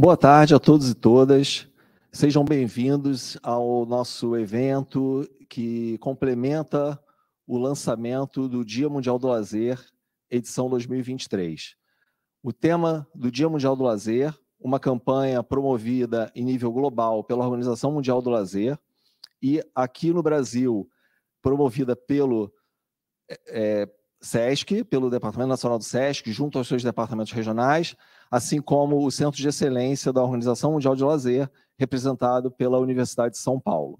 Boa tarde a todos e todas. Sejam bem-vindos ao nosso evento que complementa o lançamento do Dia Mundial do Lazer, edição 2023. O tema do Dia Mundial do Lazer, uma campanha promovida em nível global pela Organização Mundial do Lazer e aqui no Brasil, promovida pelo é, SESC, pelo Departamento Nacional do SESC, junto aos seus departamentos regionais, assim como o Centro de Excelência da Organização Mundial de Lazer, representado pela Universidade de São Paulo.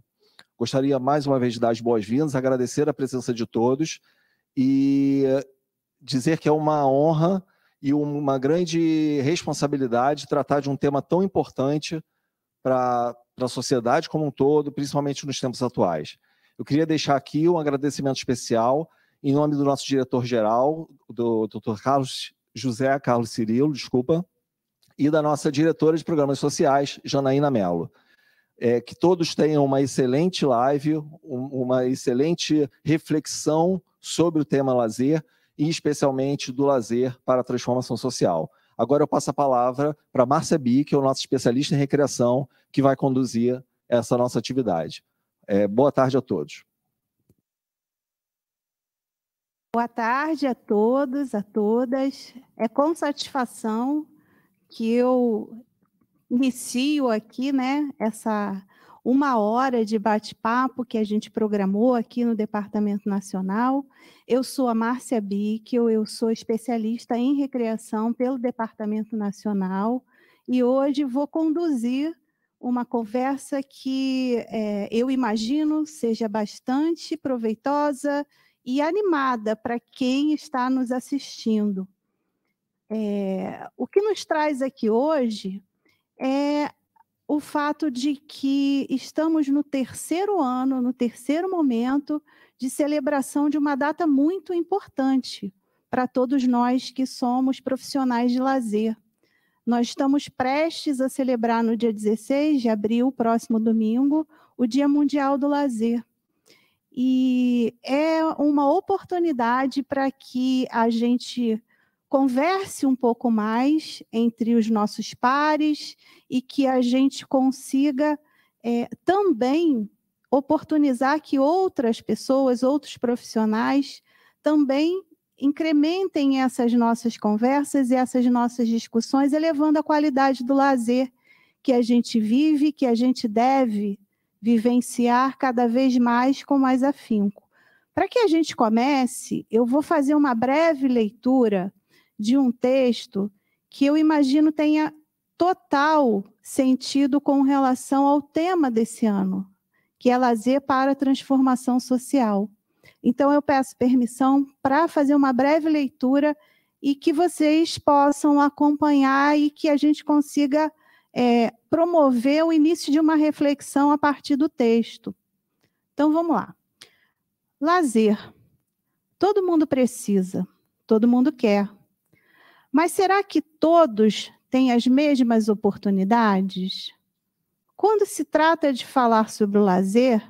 Gostaria mais uma vez de dar as boas-vindas, agradecer a presença de todos e dizer que é uma honra e uma grande responsabilidade tratar de um tema tão importante para a sociedade como um todo, principalmente nos tempos atuais. Eu queria deixar aqui um agradecimento especial em nome do nosso diretor-geral, do Dr. Carlos José Carlos Cirilo, desculpa, e da nossa diretora de programas sociais, Janaína Mello. É, que todos tenham uma excelente live, um, uma excelente reflexão sobre o tema lazer e especialmente do lazer para a transformação social. Agora eu passo a palavra para Márcia Bi, que é o nosso especialista em recreação, que vai conduzir essa nossa atividade. É, boa tarde a todos. Boa tarde a todos, a todas. É com satisfação que eu inicio aqui, né, essa uma hora de bate-papo que a gente programou aqui no Departamento Nacional. Eu sou a Márcia Bickel, eu sou especialista em recreação pelo Departamento Nacional e hoje vou conduzir uma conversa que é, eu imagino seja bastante proveitosa e animada para quem está nos assistindo. É, o que nos traz aqui hoje é o fato de que estamos no terceiro ano, no terceiro momento de celebração de uma data muito importante para todos nós que somos profissionais de lazer. Nós estamos prestes a celebrar no dia 16 de abril, próximo domingo, o Dia Mundial do Lazer e é uma oportunidade para que a gente converse um pouco mais entre os nossos pares e que a gente consiga é, também oportunizar que outras pessoas, outros profissionais também incrementem essas nossas conversas e essas nossas discussões, elevando a qualidade do lazer que a gente vive, que a gente deve vivenciar cada vez mais com mais afinco. Para que a gente comece, eu vou fazer uma breve leitura de um texto que eu imagino tenha total sentido com relação ao tema desse ano, que é lazer para a transformação social. Então, eu peço permissão para fazer uma breve leitura e que vocês possam acompanhar e que a gente consiga é, promover o início de uma reflexão a partir do texto. Então, vamos lá. Lazer. Todo mundo precisa, todo mundo quer. Mas será que todos têm as mesmas oportunidades? Quando se trata de falar sobre o lazer,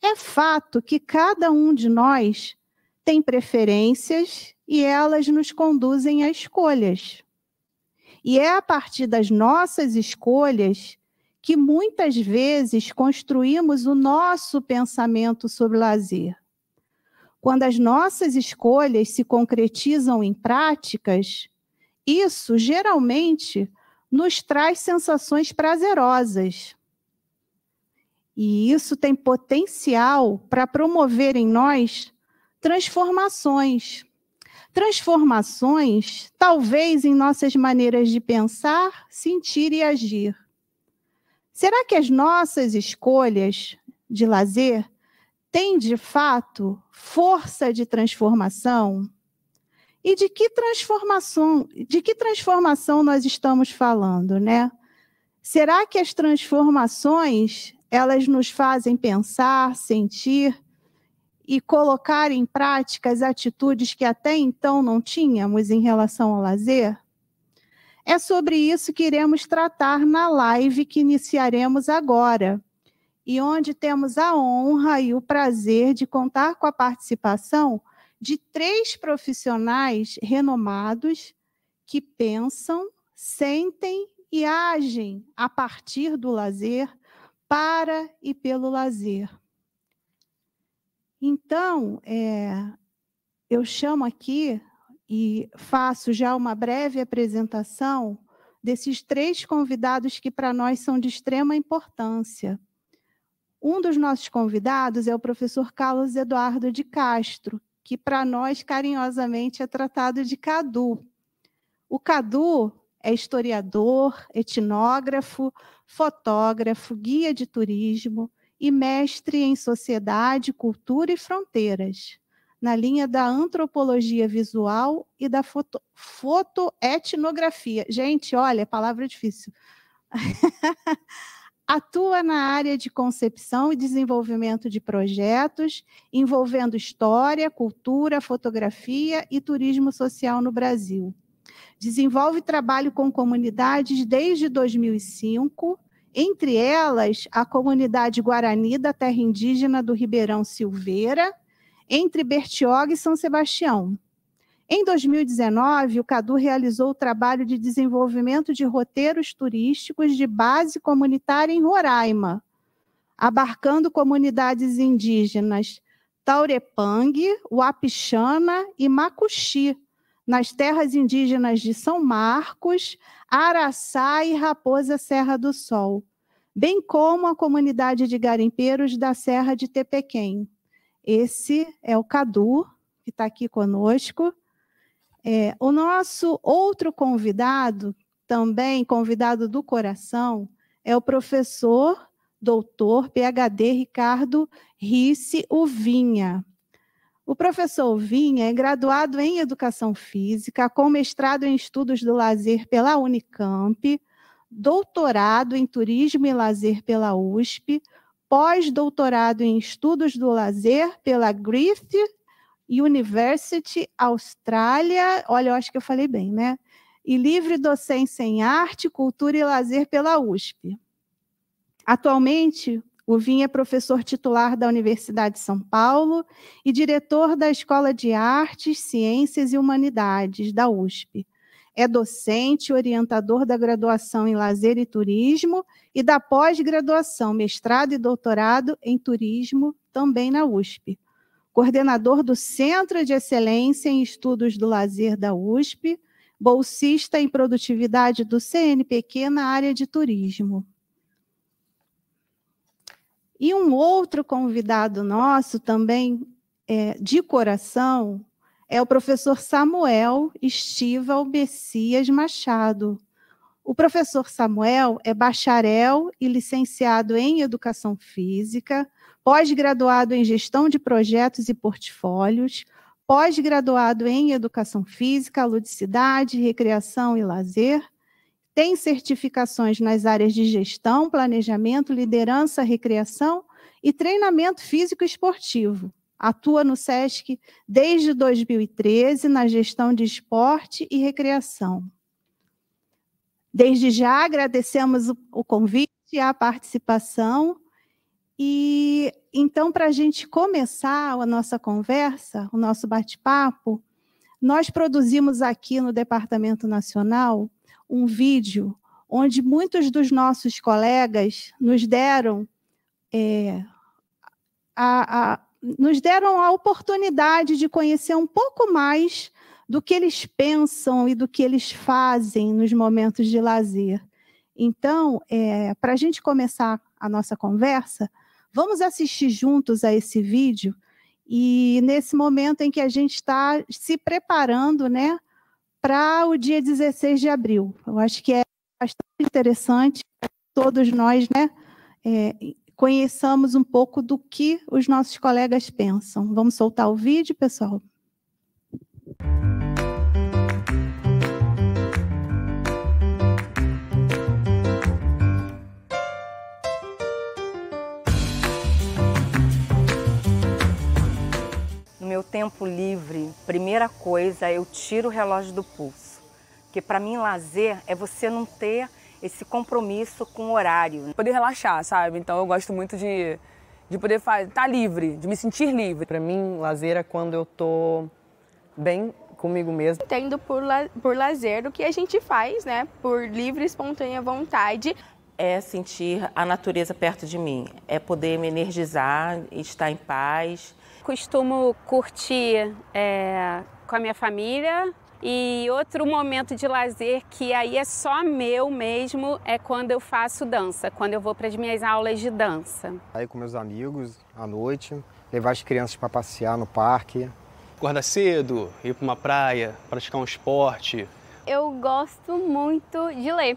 é fato que cada um de nós tem preferências e elas nos conduzem a escolhas. E é a partir das nossas escolhas que muitas vezes construímos o nosso pensamento sobre lazer. Quando as nossas escolhas se concretizam em práticas, isso geralmente nos traz sensações prazerosas. E isso tem potencial para promover em nós transformações transformações, talvez em nossas maneiras de pensar, sentir e agir. Será que as nossas escolhas de lazer têm de fato força de transformação? E de que transformação, de que transformação nós estamos falando, né? Será que as transformações elas nos fazem pensar, sentir e colocar em prática as atitudes que até então não tínhamos em relação ao lazer? É sobre isso que iremos tratar na live que iniciaremos agora, e onde temos a honra e o prazer de contar com a participação de três profissionais renomados que pensam, sentem e agem a partir do lazer, para e pelo lazer. Então, é, eu chamo aqui e faço já uma breve apresentação desses três convidados que para nós são de extrema importância. Um dos nossos convidados é o professor Carlos Eduardo de Castro, que para nós carinhosamente é tratado de Cadu. O Cadu é historiador, etnógrafo, fotógrafo, guia de turismo, e mestre em Sociedade, Cultura e Fronteiras, na linha da antropologia visual e da foto, fotoetnografia. Gente, olha, palavra difícil. Atua na área de concepção e desenvolvimento de projetos envolvendo história, cultura, fotografia e turismo social no Brasil. Desenvolve trabalho com comunidades desde 2005 entre elas a comunidade Guarani da terra indígena do Ribeirão Silveira, entre Bertioga e São Sebastião. Em 2019, o CADU realizou o trabalho de desenvolvimento de roteiros turísticos de base comunitária em Roraima, abarcando comunidades indígenas Taurepang, Wapixana e Macuxi, nas terras indígenas de São Marcos, Araçá e Raposa Serra do Sol, bem como a comunidade de garimpeiros da Serra de Tepequém. Esse é o Cadu, que está aqui conosco. É, o nosso outro convidado, também convidado do coração, é o professor doutor PhD Ricardo Risse Uvinha. O professor Vinha é graduado em Educação Física, com mestrado em Estudos do Lazer pela Unicamp, doutorado em Turismo e Lazer pela USP, pós-doutorado em Estudos do Lazer pela Griffith University, Austrália. Olha, eu acho que eu falei bem, né? E livre docência em arte, cultura e lazer pela USP. Atualmente Vim é professor titular da Universidade de São Paulo e diretor da Escola de Artes, Ciências e Humanidades, da USP. É docente e orientador da graduação em Lazer e Turismo e da pós-graduação, mestrado e doutorado em Turismo, também na USP. Coordenador do Centro de Excelência em Estudos do Lazer da USP, bolsista em produtividade do CNPq na área de turismo. E um outro convidado nosso também é, de coração é o professor Samuel Estival Bessias Machado. O professor Samuel é bacharel e licenciado em Educação Física, pós-graduado em Gestão de Projetos e Portfólios, pós-graduado em Educação Física, Ludicidade, Recreação e Lazer, tem certificações nas áreas de gestão, planejamento, liderança, recreação e treinamento físico esportivo. Atua no SESC desde 2013 na gestão de esporte e recreação. Desde já agradecemos o convite e a participação. E então, para a gente começar a nossa conversa, o nosso bate-papo, nós produzimos aqui no Departamento Nacional um vídeo onde muitos dos nossos colegas nos deram é, a, a, nos deram a oportunidade de conhecer um pouco mais do que eles pensam e do que eles fazem nos momentos de lazer. Então, é, para a gente começar a nossa conversa, vamos assistir juntos a esse vídeo e nesse momento em que a gente está se preparando, né, para o dia 16 de abril. Eu acho que é bastante interessante todos nós, né? É, conheçamos um pouco do que os nossos colegas pensam. Vamos soltar o vídeo, pessoal? No meu tempo livre, primeira coisa, eu tiro o relógio do pulso. Porque para mim, lazer é você não ter esse compromisso com o horário. Poder relaxar, sabe? Então eu gosto muito de, de poder estar tá livre, de me sentir livre. Para mim, lazer é quando eu tô bem comigo mesmo. Entendo por, la, por lazer o que a gente faz, né? Por livre e espontânea vontade. É sentir a natureza perto de mim, é poder me energizar, estar em paz, costumo curtir é, com a minha família. E outro momento de lazer que aí é só meu mesmo é quando eu faço dança, quando eu vou para as minhas aulas de dança. Aí com meus amigos à noite, levar as crianças para passear no parque. Acordar cedo, ir para uma praia, praticar um esporte. Eu gosto muito de ler.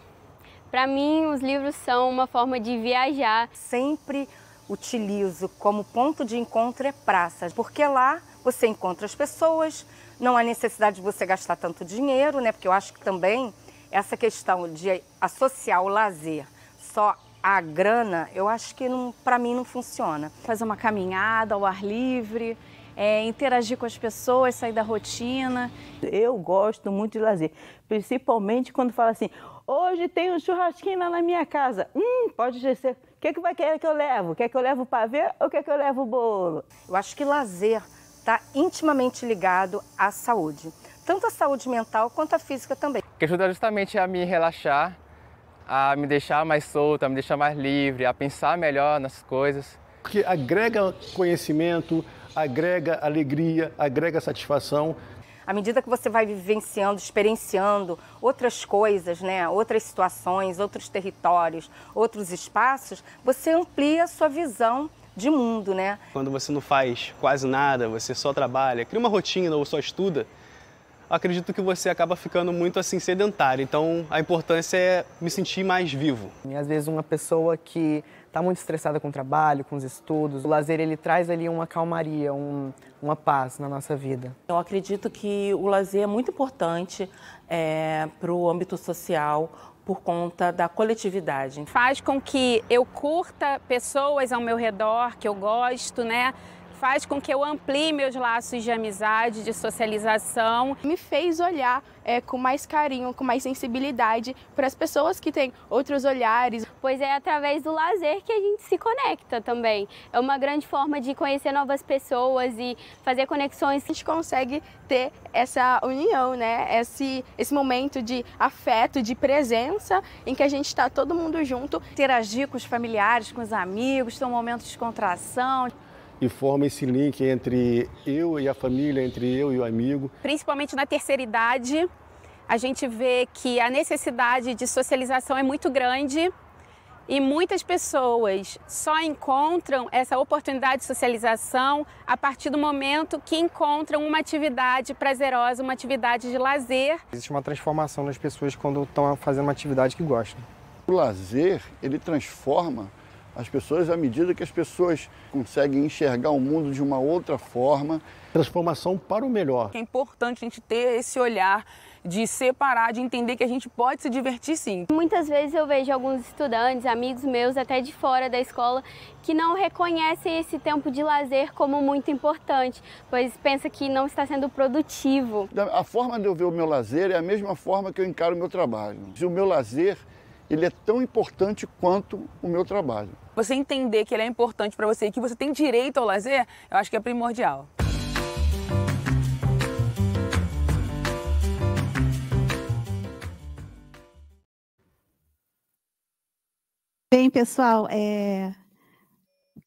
Para mim, os livros são uma forma de viajar. Sempre utilizo como ponto de encontro é praça, porque lá você encontra as pessoas, não há necessidade de você gastar tanto dinheiro, né? Porque eu acho que também essa questão de associar o lazer só à grana, eu acho que para mim não funciona. Fazer uma caminhada ao ar livre, é, interagir com as pessoas, sair da rotina. Eu gosto muito de lazer, principalmente quando fala assim, hoje tem um churrasquinho lá na minha casa. Hum, pode ser que, é que vai querer é que eu levo? Quer que eu levo o pavê ou quer que eu levo o bolo? Eu acho que lazer está intimamente ligado à saúde, tanto a saúde mental quanto a física também. Que ajuda justamente a me relaxar, a me deixar mais solta, a me deixar mais livre, a pensar melhor nas coisas. Porque agrega conhecimento, agrega alegria, agrega satisfação à medida que você vai vivenciando, experienciando outras coisas, né, outras situações, outros territórios, outros espaços, você amplia a sua visão de mundo, né? Quando você não faz quase nada, você só trabalha, cria uma rotina ou só estuda, acredito que você acaba ficando muito assim sedentário. Então, a importância é me sentir mais vivo. E às vezes uma pessoa que está muito estressada com o trabalho, com os estudos. O lazer ele traz ali uma calmaria, um, uma paz na nossa vida. Eu acredito que o lazer é muito importante é, para o âmbito social por conta da coletividade. Faz com que eu curta pessoas ao meu redor que eu gosto, né? faz com que eu amplie meus laços de amizade, de socialização. Me fez olhar é, com mais carinho, com mais sensibilidade para as pessoas que têm outros olhares. Pois é através do lazer que a gente se conecta também. É uma grande forma de conhecer novas pessoas e fazer conexões. A gente consegue ter essa união, né? Esse, esse momento de afeto, de presença, em que a gente está todo mundo junto. Interagir com os familiares, com os amigos, são momentos de contração e forma esse link entre eu e a família, entre eu e o amigo. Principalmente na terceira idade, a gente vê que a necessidade de socialização é muito grande e muitas pessoas só encontram essa oportunidade de socialização a partir do momento que encontram uma atividade prazerosa, uma atividade de lazer. Existe uma transformação nas pessoas quando estão fazendo uma atividade que gostam. O lazer, ele transforma as pessoas à medida que as pessoas conseguem enxergar o mundo de uma outra forma. Transformação para o melhor. É importante a gente ter esse olhar de separar, de entender que a gente pode se divertir sim. Muitas vezes eu vejo alguns estudantes, amigos meus, até de fora da escola, que não reconhecem esse tempo de lazer como muito importante, pois pensa que não está sendo produtivo. A forma de eu ver o meu lazer é a mesma forma que eu encaro o meu trabalho. Se o meu lazer ele é tão importante quanto o meu trabalho. Você entender que ele é importante para você e que você tem direito ao lazer, eu acho que é primordial. Bem, pessoal, é...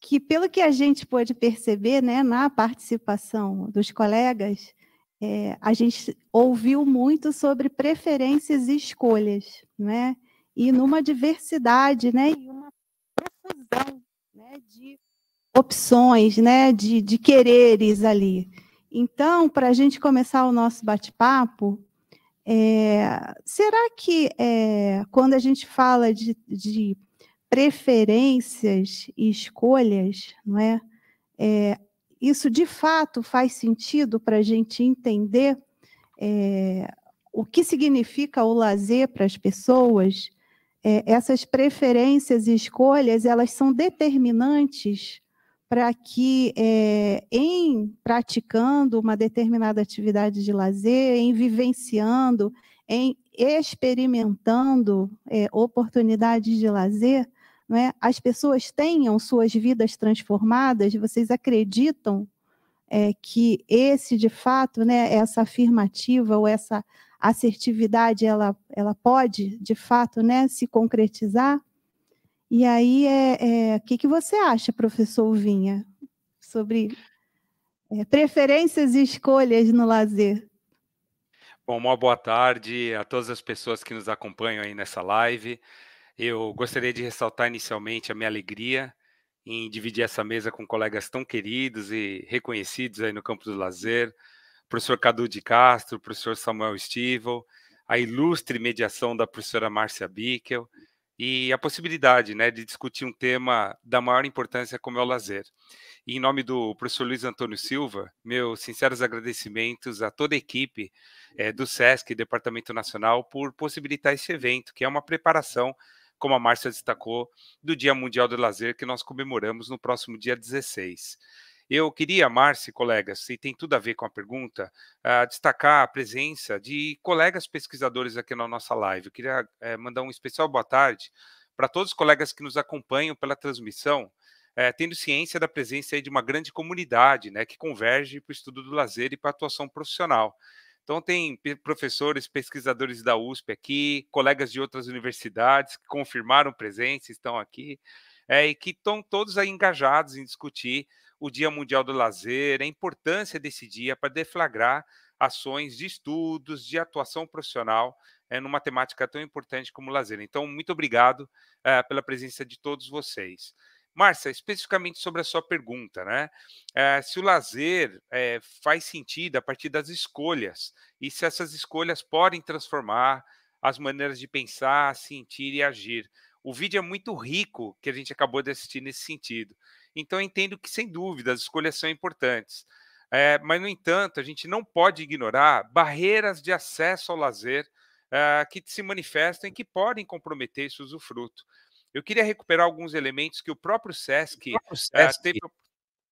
que pelo que a gente pôde perceber né, na participação dos colegas, é, a gente ouviu muito sobre preferências e escolhas, né? e numa diversidade, né, e uma profusão né, de opções, né, de, de quereres ali. Então, para a gente começar o nosso bate-papo, é, será que é, quando a gente fala de, de preferências e escolhas, não é? é isso de fato faz sentido para a gente entender é, o que significa o lazer para as pessoas? é, essas preferências e escolhas elas são determinantes para que, é, em praticando uma determinada atividade de lazer, em vivenciando, em experimentando é, oportunidades de lazer, é? as pessoas tenham suas vidas transformadas, vocês acreditam é, que esse, de fato, né, essa afirmativa ou essa a assertividade ela, ela pode, de fato, né, se concretizar? E aí, o é, é, que, que você acha, professor Vinha, sobre é, preferências e escolhas no lazer? Bom, uma boa tarde a todas as pessoas que nos acompanham aí nessa live. Eu gostaria de ressaltar inicialmente a minha alegria em dividir essa mesa com colegas tão queridos e reconhecidos aí no campo do lazer, professor Cadu de Castro, professor Samuel Stivel, a ilustre mediação da professora Márcia Bickel e a possibilidade né, de discutir um tema da maior importância como é o lazer. E em nome do professor Luiz Antônio Silva, meus sinceros agradecimentos a toda a equipe é, do SESC, Departamento Nacional, por possibilitar esse evento, que é uma preparação, como a Márcia destacou, do Dia Mundial do Lazer, que nós comemoramos no próximo dia 16. Eu queria, Márcio e colegas, e tem tudo a ver com a pergunta, uh, destacar a presença de colegas pesquisadores aqui na nossa live. Eu queria uh, mandar um especial boa tarde para todos os colegas que nos acompanham pela transmissão, uh, tendo ciência da presença de uma grande comunidade né, que converge para o estudo do lazer e para a atuação profissional. Então, tem professores, pesquisadores da USP aqui, colegas de outras universidades que confirmaram presença, estão aqui, é, e que estão todos aí engajados em discutir o Dia Mundial do Lazer, a importância desse dia para deflagrar ações de estudos, de atuação profissional é, numa temática tão importante como o lazer. Então, muito obrigado é, pela presença de todos vocês. Márcia, especificamente sobre a sua pergunta, né? É, se o lazer é, faz sentido a partir das escolhas e se essas escolhas podem transformar as maneiras de pensar, sentir e agir. O vídeo é muito rico que a gente acabou de assistir nesse sentido. Então, eu entendo que, sem dúvida, as escolhas são importantes. É, mas, no entanto, a gente não pode ignorar barreiras de acesso ao lazer é, que se manifestam e que podem comprometer esse usufruto. Eu queria recuperar alguns elementos que o próprio SESC, o próprio eh, SESC. É, teve,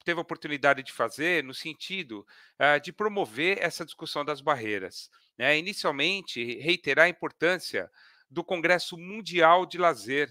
teve a oportunidade de fazer no sentido de promover essa discussão das barreiras. Né? Inicialmente, reiterar a importância do Congresso Mundial de Lazer,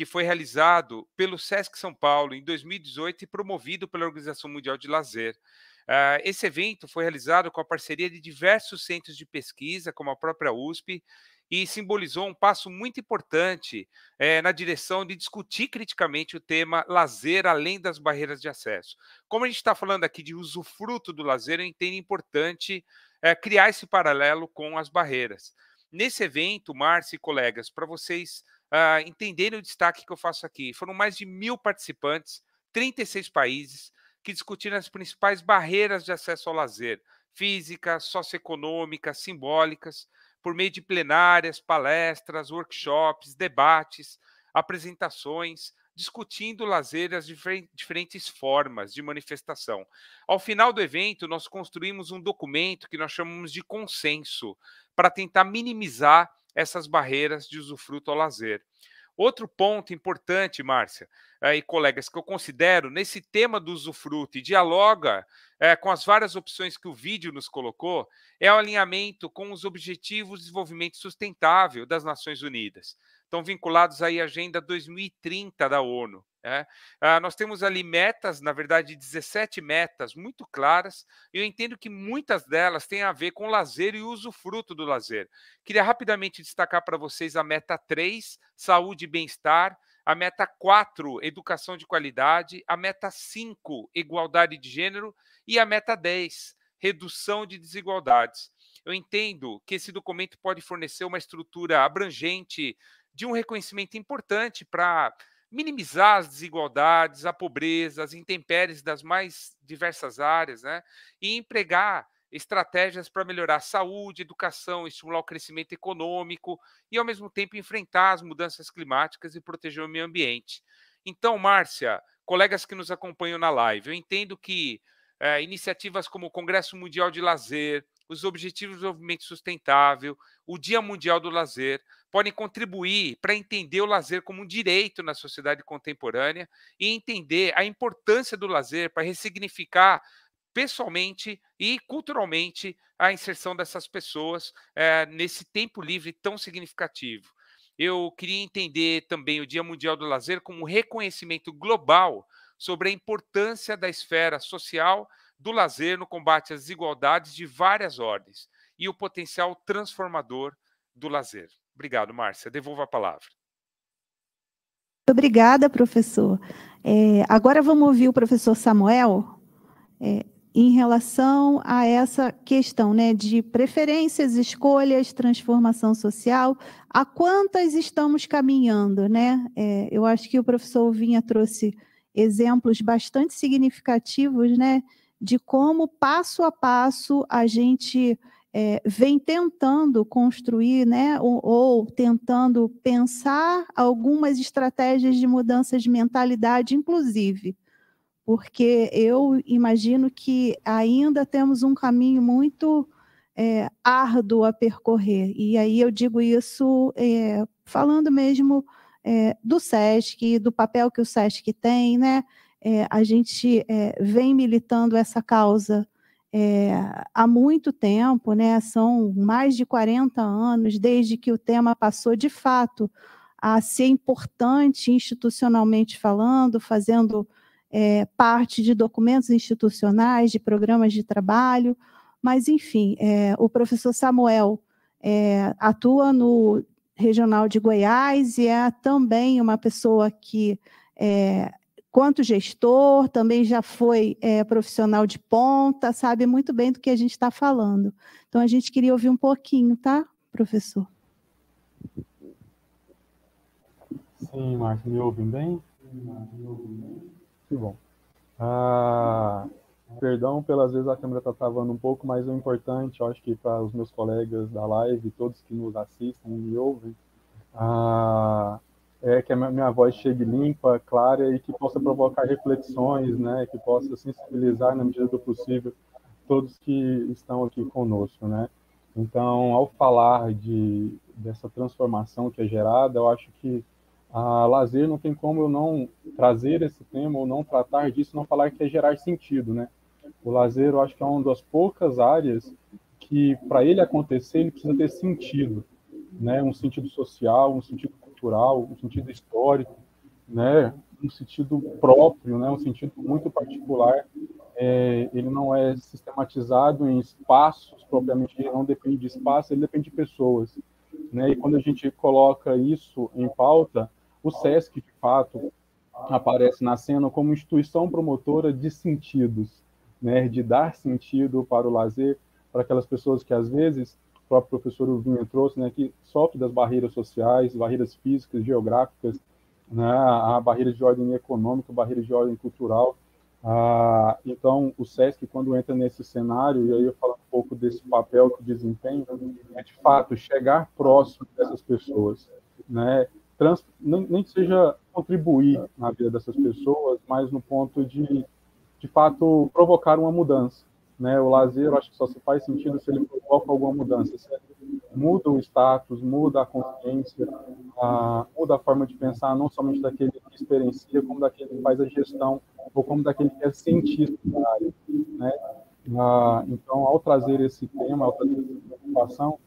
que foi realizado pelo SESC São Paulo em 2018 e promovido pela Organização Mundial de Lazer. Uh, esse evento foi realizado com a parceria de diversos centros de pesquisa, como a própria USP, e simbolizou um passo muito importante é, na direção de discutir criticamente o tema lazer além das barreiras de acesso. Como a gente está falando aqui de usufruto do lazer, eu entendo importante é, criar esse paralelo com as barreiras. Nesse evento, Márcio e colegas, para vocês uh, ah, entenderem o destaque que eu faço aqui. Foram mais de mil participantes, 36 países, que discutiram as principais barreiras de acesso ao lazer, físicas, socioeconômicas, simbólicas, por meio de plenárias, palestras, workshops, debates, apresentações, discutindo o lazer e as diferentes formas de manifestação. Ao final do evento, nós construímos um documento que nós chamamos de consenso, para tentar minimizar essas barreiras de usufruto ao lazer. Outro ponto importante, Márcia eh, e colegas, que eu considero nesse tema do usufruto e dialoga eh, com as várias opções que o vídeo nos colocou, é o alinhamento com os Objetivos de Desenvolvimento Sustentável das Nações Unidas. Estão vinculados aí à Agenda 2030 da ONU. É. Ah, nós temos ali metas, na verdade, 17 metas muito claras, e eu entendo que muitas delas têm a ver com lazer e usufruto do lazer. Queria rapidamente destacar para vocês a meta 3, saúde e bem-estar, a meta 4, educação de qualidade, a meta 5, igualdade de gênero, e a meta 10, redução de desigualdades. Eu entendo que esse documento pode fornecer uma estrutura abrangente de um reconhecimento importante para minimizar as desigualdades, a pobreza, as intempéries das mais diversas áreas, né? E empregar estratégias para melhorar a saúde, educação, estimular o crescimento econômico e, ao mesmo tempo, enfrentar as mudanças climáticas e proteger o meio ambiente. Então, Márcia, colegas que nos acompanham na live, eu entendo que é, iniciativas como o Congresso Mundial de Lazer, os Objetivos de Desenvolvimento Sustentável, o Dia Mundial do Lazer, podem contribuir para entender o lazer como um direito na sociedade contemporânea e entender a importância do lazer para ressignificar pessoalmente e culturalmente a inserção dessas pessoas é, nesse tempo livre tão significativo. Eu queria entender também o Dia Mundial do Lazer como um reconhecimento global sobre a importância da esfera social do lazer no combate às desigualdades de várias ordens e o potencial transformador do lazer. Obrigado, Márcia. Devolvo a palavra. obrigada, professor. É, agora vamos ouvir o professor Samuel é, em relação a essa questão né, de preferências, escolhas, transformação social, a quantas estamos caminhando. Né? É, eu acho que o professor Vinha trouxe exemplos bastante significativos né, de como, passo a passo, a gente é, vem tentando construir, né, ou, ou, tentando pensar algumas estratégias de mudança de mentalidade, inclusive, porque eu imagino que ainda temos um caminho muito é, árduo a percorrer, e aí eu digo isso é, falando mesmo é, do SESC, do papel que o SESC tem, né, é, a gente é, vem militando essa causa é, há muito tempo, né, são mais de 40 anos desde que o tema passou de fato a ser importante institucionalmente falando, fazendo é, parte de documentos institucionais, de programas de trabalho, mas enfim, é, o professor Samuel atua no Regional de Goiás e é também uma pessoa que é, quanto gestor, também já foi é, profissional de ponta, sabe muito bem do que a gente está falando. Então, a gente queria ouvir um pouquinho, tá, professor? Sim, Márcio, me ouvem bem? Que bom. Ah, perdão pelas vezes a câmera está travando um pouco, mas o importante, eu acho que para os meus colegas da live, todos que nos assistem e me ouvem, ah, é, que a minha voz chegue limpa, clara e que possa provocar reflexões, né, que possa sensibilizar na medida do possível todos que estão aqui conosco, né? Então, ao falar de dessa transformação que é gerada, eu acho que a ah, lazer não tem como eu não trazer esse tema ou não tratar disso, não falar que é gerar sentido, né? O lazer, eu acho que é uma das poucas áreas que para ele acontecer, ele precisa ter sentido, né? Um sentido social, um sentido cultural, um sentido histórico, né, um sentido próprio, né, um sentido muito particular. É, ele não é sistematizado em espaços propriamente, ele não depende de espaço, ele depende de pessoas. Né? E quando a gente coloca isso em pauta, o SESC, de fato, aparece na cena como instituição promotora de sentidos, né? de dar sentido para o lazer, para aquelas pessoas que às vezes próprio professor Uvinho trouxe, né, que sofre das barreiras sociais, barreiras físicas, geográficas, né, a barreira de ordem econômica, barreira de ordem cultural. Ah, então, o SESC, quando entra nesse cenário, e aí eu falo um pouco desse papel que desempenha, é de fato chegar próximo dessas pessoas, né, trans, nem, nem seja contribuir na vida dessas pessoas, mas no ponto de, de fato, provocar uma mudança. Né, o lazer, acho que só se faz sentido se ele provoca alguma mudança. Se muda o status, muda a consciência, a, muda a forma de pensar, não somente daquele que experiencia, como daquele que faz a gestão, ou como daquele que é cientista da área. Né? então, ao trazer esse tema, ao trazer essa preocupação,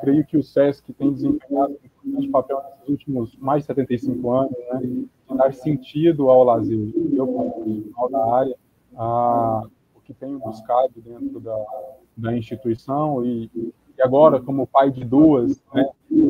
creio que o SESC tem desempenhado um importante papel nesses últimos mais de 75 anos, né, de dar sentido ao lazer. Eu, como profissional da área, o que tenho buscado dentro da, da instituição e, e agora, como pai de duas, né,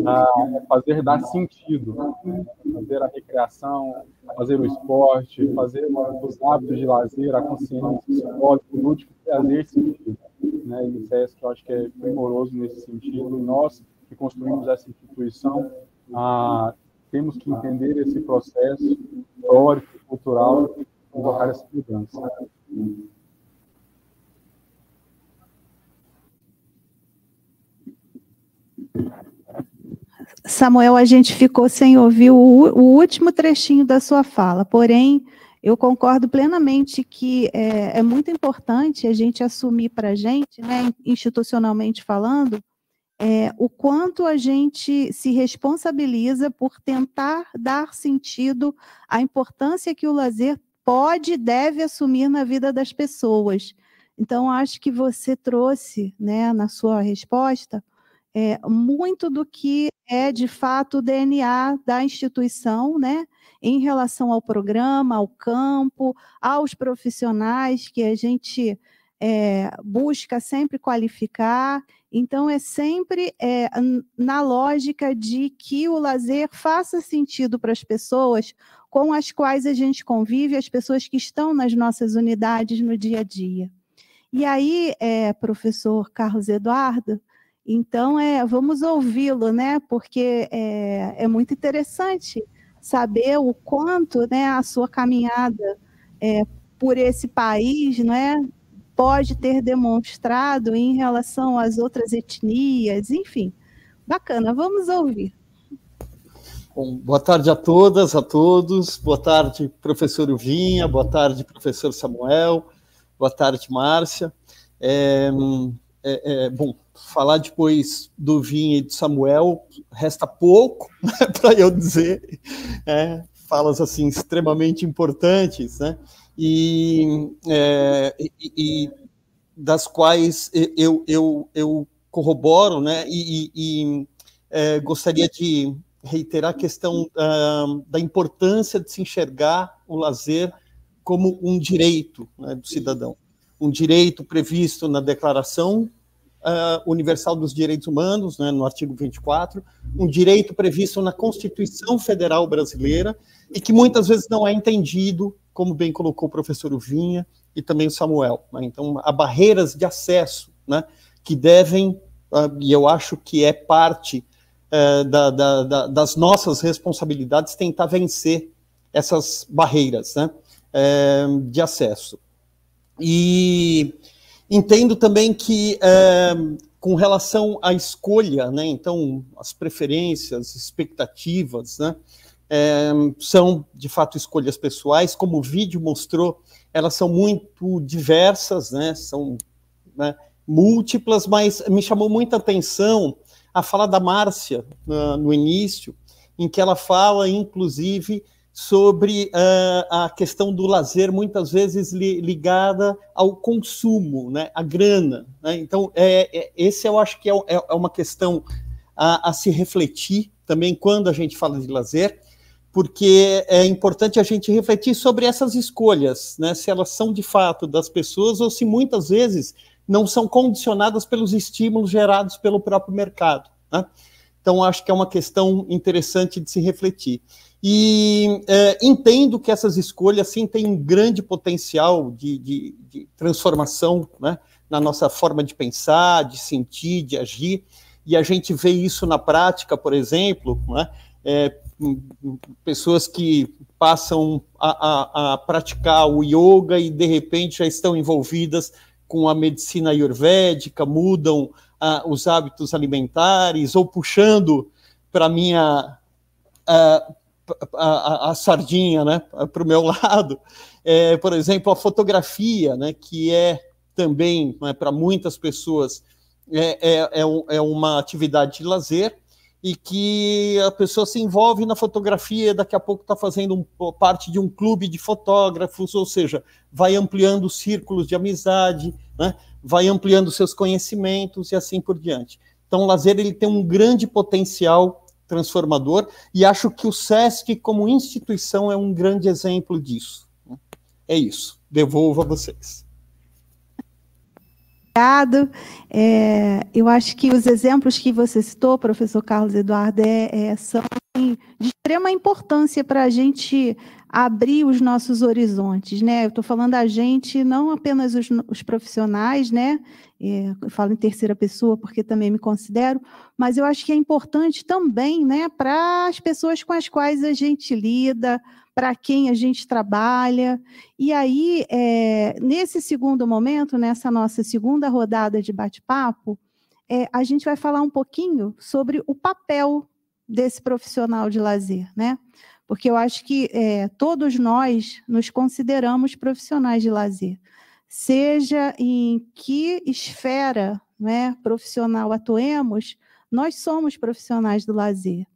a fazer dar sentido, né, fazer a recreação, fazer o esporte, fazer os hábitos de lazer, a consciência psicológica, lúdico, fazer sentido. Né, e o é SESC, eu acho que é primoroso nesse sentido, e nós que construímos essa instituição, ah, temos que entender esse processo histórico, cultural, e colocar essa mudança. Samuel, a gente ficou sem ouvir o, o, último trechinho da sua fala, porém, eu concordo plenamente que é, é muito importante a gente assumir para a gente, né, institucionalmente falando, é, o quanto a gente se responsabiliza por tentar dar sentido à importância que o lazer pode e deve assumir na vida das pessoas. Então, acho que você trouxe né, na sua resposta é, muito do que é de fato o DNA da instituição, né? Em relação ao programa, ao campo, aos profissionais que a gente é, busca sempre qualificar, então é sempre é, na lógica de que o lazer faça sentido para as pessoas com as quais a gente convive, as pessoas que estão nas nossas unidades no dia a dia. E aí, é, professor Carlos Eduardo, então é, vamos ouvi-lo, né? Porque é, é muito interessante saber o quanto né, a sua caminhada é, por esse país, não é? pode ter demonstrado em relação às outras etnias, enfim. Bacana, vamos ouvir. Bom, boa tarde a todas, a todos. Boa tarde, professor Uvinha. Boa tarde, professor Samuel. Boa tarde, Márcia. É, é, é, bom, falar depois do Vinha e do Samuel resta pouco para eu dizer. É, falas assim extremamente importantes, né? e, é, e, e das quais eu, eu, eu corroboro, né? E, e é, gostaria de reiterar a questão da, ah, da importância de se enxergar o lazer como um direito né, do cidadão, um direito previsto na Declaração uh, Universal dos Direitos Humanos, né, no artigo 24, um direito previsto na Constituição Federal Brasileira e que muitas vezes não é entendido como bem colocou o professor Uvinha e também o Samuel. Né? Então, há barreiras de acesso né, que devem, ah, e eu acho que é parte eh, da, da, da, das nossas responsabilidades tentar vencer essas barreiras né, eh, de acesso. E entendo também que, eh, com relação à escolha, né, então, as preferências, expectativas, né, é, são de fato escolhas pessoais, como o vídeo mostrou, elas são muito diversas, né? São né, múltiplas, mas me chamou muita atenção a fala da Márcia no início, em que ela fala, inclusive, sobre uh, a questão do lazer, muitas vezes li ligada ao consumo, né, à grana. Né? Então, é, é, esse eu acho que é, é, é uma questão a, a se refletir também quando a gente fala de lazer porque é importante a gente refletir sobre essas escolhas, né? se elas são de fato das pessoas ou se muitas vezes não são condicionadas pelos estímulos gerados pelo próprio mercado. Né? Então, acho que é uma questão interessante de se refletir. E é, entendo que essas escolhas, sim, têm um grande potencial de, de, de transformação né? na nossa forma de pensar, de sentir, de agir, e a gente vê isso na prática, por exemplo, né? É, pessoas que passam a, a, a, praticar o yoga e de repente já estão envolvidas com a medicina ayurvédica, mudam ah, os hábitos alimentares, ou puxando para minha ah, a, a, sardinha, né, para o meu lado, é, por exemplo, a fotografia, né, que é também né, para muitas pessoas é, é, é, um, é uma atividade de lazer, e que a pessoa se envolve na fotografia, daqui a pouco está fazendo um, parte de um clube de fotógrafos, ou seja, vai ampliando círculos de amizade, né? vai ampliando seus conhecimentos e assim por diante. Então, o lazer ele tem um grande potencial transformador e acho que o SESC, como instituição, é um grande exemplo disso. Né? É isso. Devolvo a vocês. Obrigado. É, eu acho que os exemplos que você citou, professor Carlos Eduardo, é, é, são de extrema importância para a gente abrir os nossos horizontes, né? Eu estou falando a gente, não apenas os, os profissionais, né? É, eu falo em terceira pessoa porque também me considero, mas eu acho que é importante também, né, para as pessoas com as quais a gente lida, para quem a gente trabalha. E aí, é, nesse segundo momento, nessa nossa segunda rodada de bate-papo, é, a gente vai falar um pouquinho sobre o papel desse profissional de lazer, né? Porque eu acho que é, todos nós nos consideramos profissionais de lazer, seja em que esfera né, profissional atuemos, nós somos profissionais do lazer.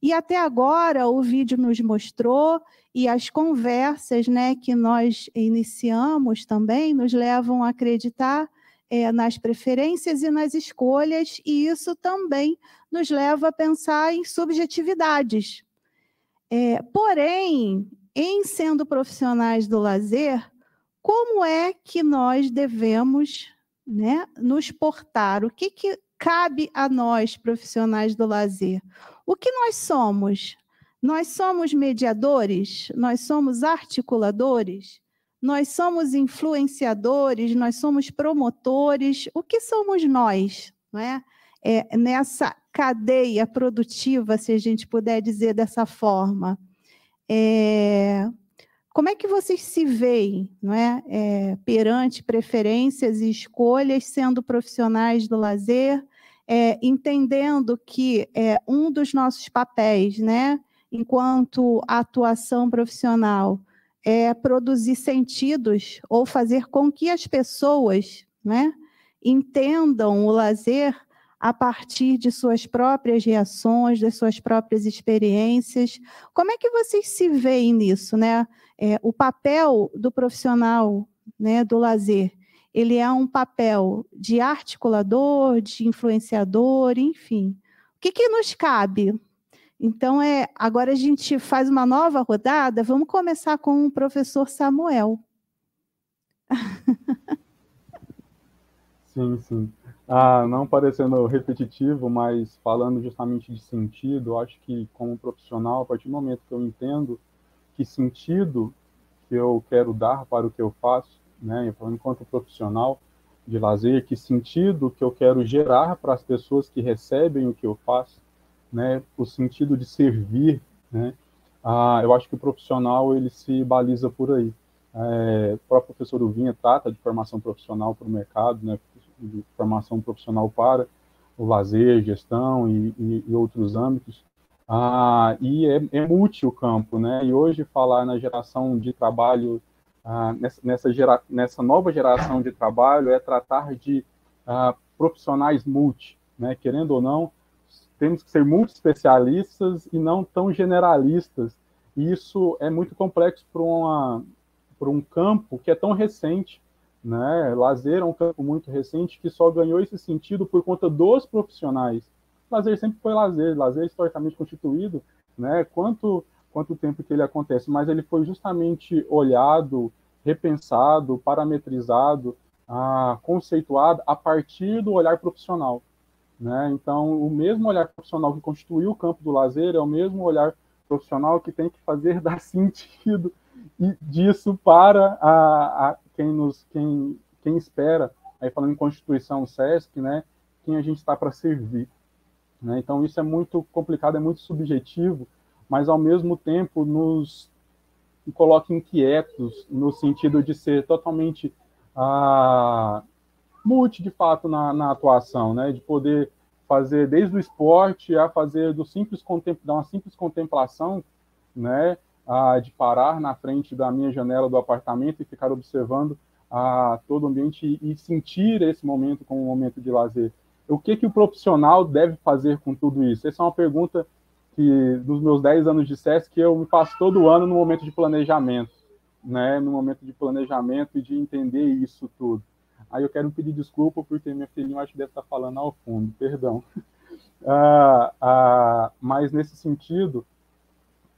E até agora o vídeo nos mostrou e as conversas né, que nós iniciamos também nos levam a acreditar é, nas preferências e nas escolhas, e isso também nos leva a pensar em subjetividades. É, porém, em sendo profissionais do lazer, como é que nós devemos né, nos portar? O que, que cabe a nós, profissionais do lazer? O que nós somos? Nós somos mediadores, nós somos articuladores, nós somos influenciadores, nós somos promotores. O que somos nós, né? É, nessa cadeia produtiva, se a gente puder dizer dessa forma? É, como é que vocês se veem não é? é? perante preferências e escolhas, sendo profissionais do lazer, é, entendendo que é, um dos nossos papéis né, enquanto atuação profissional é produzir sentidos ou fazer com que as pessoas né, entendam o lazer a partir de suas próprias reações, das suas próprias experiências. Como é que vocês se veem nisso, né? É, o papel do profissional, né, do lazer, ele é um papel de articulador, de influenciador, enfim. O que, que nos cabe então, é, agora a gente faz uma nova rodada. Vamos começar com o professor Samuel. Sim, sim. Ah, não parecendo repetitivo, mas falando justamente de sentido, acho que como profissional, a partir do momento que eu entendo que sentido que eu quero dar para o que eu faço, né, enquanto profissional de lazer, que sentido que eu quero gerar para as pessoas que recebem o que eu faço, né, o sentido de servir, né, ah, eu acho que o profissional ele se baliza por aí. É, o próprio professor Uvinha trata de formação profissional para o mercado, né, de formação profissional para o lazer, gestão e, e, e outros âmbitos. Ah, e é, é múltiplo o campo, né? E hoje falar na geração de trabalho, ah, nessa, nessa, gera, nessa, nova geração de trabalho, é tratar de ah, profissionais multi, né? Querendo ou não, temos que ser muito especialistas e não tão generalistas. E isso é muito complexo para um campo que é tão recente. Né? Lazer é um campo muito recente que só ganhou esse sentido por conta dos profissionais. Lazer sempre foi lazer, lazer é historicamente constituído, né? Quanto quanto tempo que ele acontece, mas ele foi justamente olhado, repensado, parametrizado, ah, conceituado a partir do olhar profissional. Né? Então, o mesmo olhar profissional que constituiu o campo do lazer é o mesmo olhar profissional que tem que fazer dar sentido disso para a, a quem nos quem, quem espera aí falando em constituição SESC né quem a gente está para servir né? então isso é muito complicado é muito subjetivo mas ao mesmo tempo nos coloca inquietos no sentido de ser totalmente ah, mute de fato na, na atuação, né? De poder fazer desde o esporte a fazer do simples dar uma simples contemplação, né? A de parar na frente da minha janela do apartamento e ficar observando a todo o ambiente e, e sentir esse momento como um momento de lazer. O que que o profissional deve fazer com tudo isso? Essa é uma pergunta que dos meus 10 anos de SESC eu me faço todo ano no momento de planejamento, né? No momento de planejamento e de entender isso tudo. Aí eu quero pedir desculpa porque minha filhinha acho que deve estar tá falando ao fundo, perdão. Ah, ah, mas nesse sentido,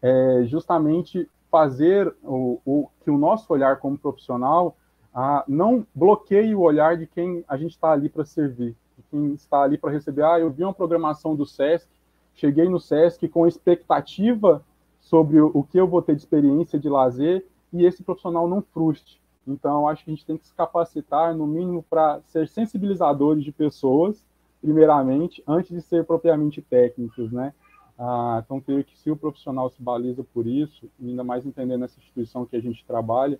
é justamente fazer o, o, que o nosso olhar como profissional ah, não bloqueie o olhar de quem a gente está ali para servir, de quem está ali para receber. Ah, eu vi uma programação do SESC, cheguei no SESC com expectativa sobre o, o que eu vou ter de experiência de lazer e esse profissional não frustre então, acho que a gente tem que se capacitar, no mínimo, para ser sensibilizadores de pessoas, primeiramente, antes de ser propriamente técnicos, né? Ah, então, creio que se o profissional se baliza por isso, ainda mais entendendo essa instituição que a gente trabalha,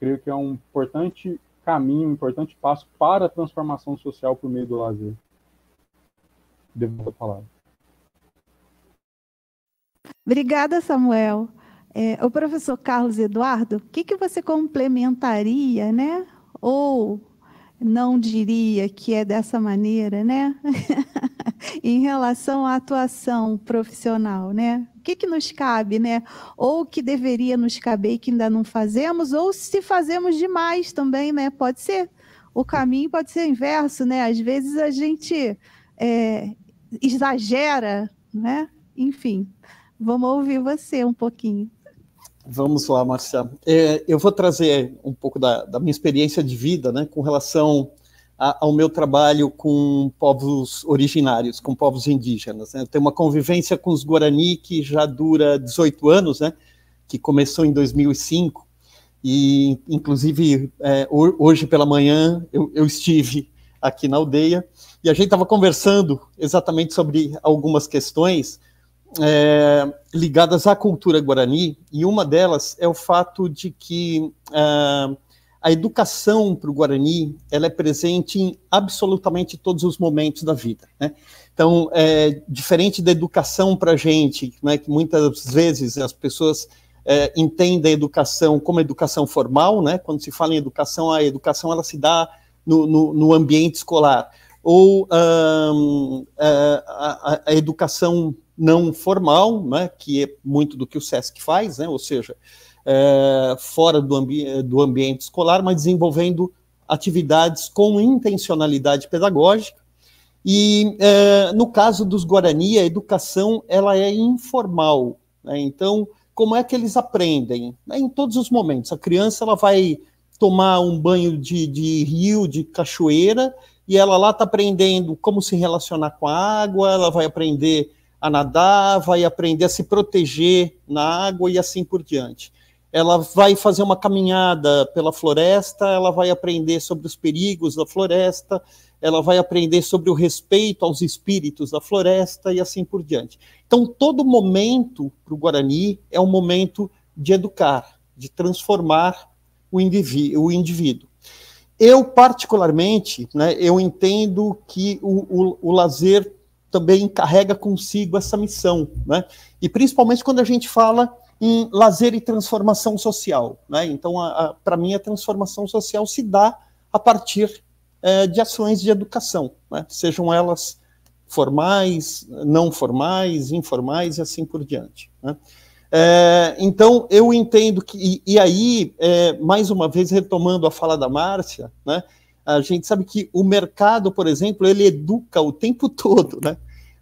creio que é um importante caminho, um importante passo para a transformação social por meio do lazer. Devo a palavra. Obrigada, Samuel. É, o professor Carlos Eduardo, o que, que você complementaria, né? Ou não diria que é dessa maneira, né? em relação à atuação profissional, né? O que, que nos cabe, né? Ou que deveria nos caber e que ainda não fazemos, ou se fazemos demais também, né? Pode ser. O caminho pode ser inverso, né? Às vezes a gente é, exagera, né? Enfim, vamos ouvir você um pouquinho. Vamos lá, Marcia. É, eu vou trazer um pouco da, da, minha experiência de vida, né, com relação a, ao meu trabalho com povos originários, com povos indígenas. Né? Eu tenho uma convivência com os Guarani que já dura 18 anos, né, que começou em 2005, e inclusive é, hoje pela manhã eu, eu estive aqui na aldeia e a gente estava conversando exatamente sobre algumas questões, é, ligadas à cultura guarani, e uma delas é o fato de que é, a educação para o guarani ela é presente em absolutamente todos os momentos da vida. Né? Então, é, diferente da educação para a gente, né, que muitas vezes as pessoas é, entendem a educação como educação formal, né, quando se fala em educação, a educação ela se dá no, no, no ambiente escolar ou um, é, a, a, a, educação não formal, né, que é muito do que o SESC faz, né, ou seja, é, fora do, ambi do ambiente escolar, mas desenvolvendo atividades com intencionalidade pedagógica. E é, no caso dos Guarani, a educação ela é informal. Né, então, como é que eles aprendem? Né, em todos os momentos. A criança ela vai tomar um banho de, de rio, de cachoeira, e ela lá está aprendendo como se relacionar com a água, ela vai aprender a nadar, vai aprender a se proteger na água e assim por diante. Ela vai fazer uma caminhada pela floresta, ela vai aprender sobre os perigos da floresta, ela vai aprender sobre o respeito aos espíritos da floresta e assim por diante. Então, todo momento para o Guarani é um momento de educar, de transformar o, indivíduo. O indivíduo. Eu, particularmente, né, eu entendo que o, o, o lazer também carrega consigo essa missão, né? E principalmente quando a gente fala em lazer e transformação social, né? Então, para mim, a transformação social se dá a partir é, de ações de educação, né? sejam elas formais, não formais, informais e assim por diante. Né? É, então, eu entendo que, e, e aí, é, mais uma vez, retomando a fala da Márcia, né, a gente sabe que o mercado, por exemplo, ele educa o tempo todo, né?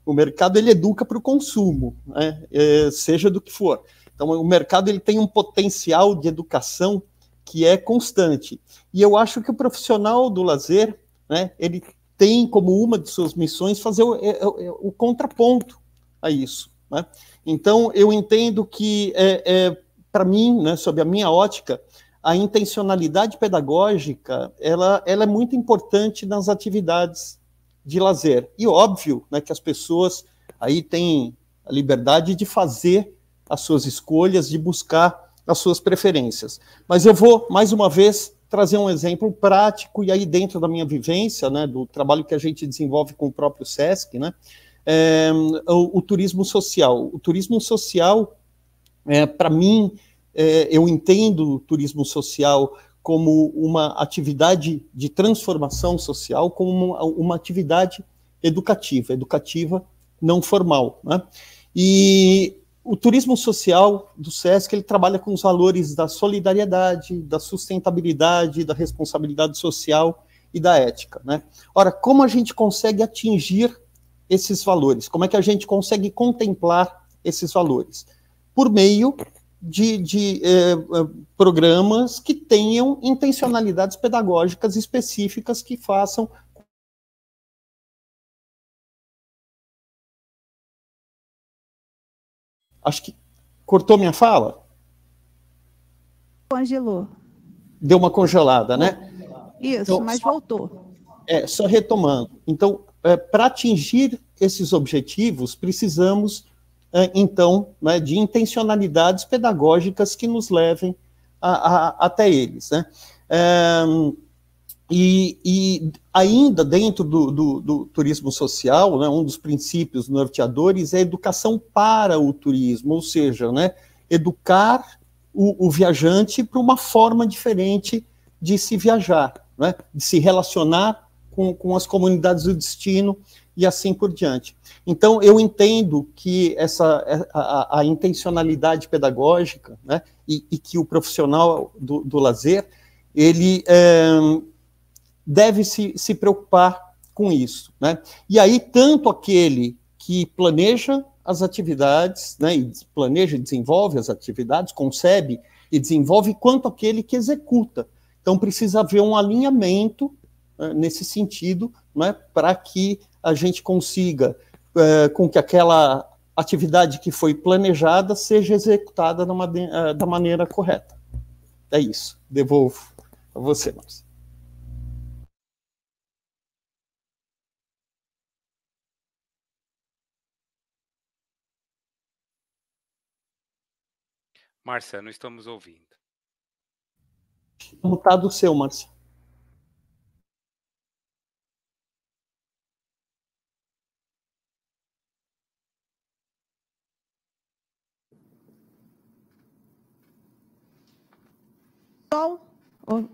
O mercado ele educa para o consumo, né? é, seja do que for. Então, o mercado ele tem um potencial de educação que é constante. E eu acho que o profissional do lazer, né? Ele tem como uma de suas missões fazer o, o, é, é, é, o contraponto a isso. Né? Então, eu entendo que, é, é para mim, né, sob a minha ótica, a intencionalidade pedagógica ela, ela é muito importante nas atividades de lazer. E óbvio né, que as pessoas aí têm a liberdade de fazer as suas escolhas, de buscar as suas preferências. Mas eu vou, mais uma vez, trazer um exemplo prático, e aí dentro da minha vivência, né, do trabalho que a gente desenvolve com o próprio SESC, né, é, o, o turismo social. O turismo social, é, eh, para mim, é, eu entendo o turismo social como uma atividade de transformação social, como uma, uma atividade educativa, educativa não formal. Né? E o turismo social do SESC ele trabalha com os valores da solidariedade, da sustentabilidade, da responsabilidade social e da ética. Né? Ora, como a gente consegue atingir esses valores? Como é que a gente consegue contemplar esses valores? Por meio de, de eh, eh, programas que tenham intencionalidades pedagógicas específicas que façam Acho que cortou minha fala? Congelou. Deu uma congelada, né? Isso, então, mas só, voltou. É, só retomando. Então, é, para atingir esses objetivos, precisamos ah, então, né, de intencionalidades pedagógicas que nos levem a, a, até eles. Né? É, e, e, ainda dentro do, do, do turismo social, né, um dos princípios norteadores é a educação para o turismo, ou seja, né, educar o, o viajante para uma forma diferente de se viajar, né, de se relacionar com, com as comunidades do destino e assim por diante. Então, eu entendo que essa, é, a, a intencionalidade pedagógica né, e, e, que o profissional do, do lazer, ele é, deve se, se preocupar com isso. Né? E aí, tanto aquele que planeja as atividades, né, e planeja e desenvolve as atividades, concebe e desenvolve, quanto aquele que executa. Então, precisa haver um alinhamento né, nesse sentido né, para que a gente consiga é, com que aquela atividade que foi planejada seja executada numa, é, da maneira correta. É isso. Devolvo a você, Márcio. Márcia, não estamos ouvindo. Mutado o seu, Márcia. Estão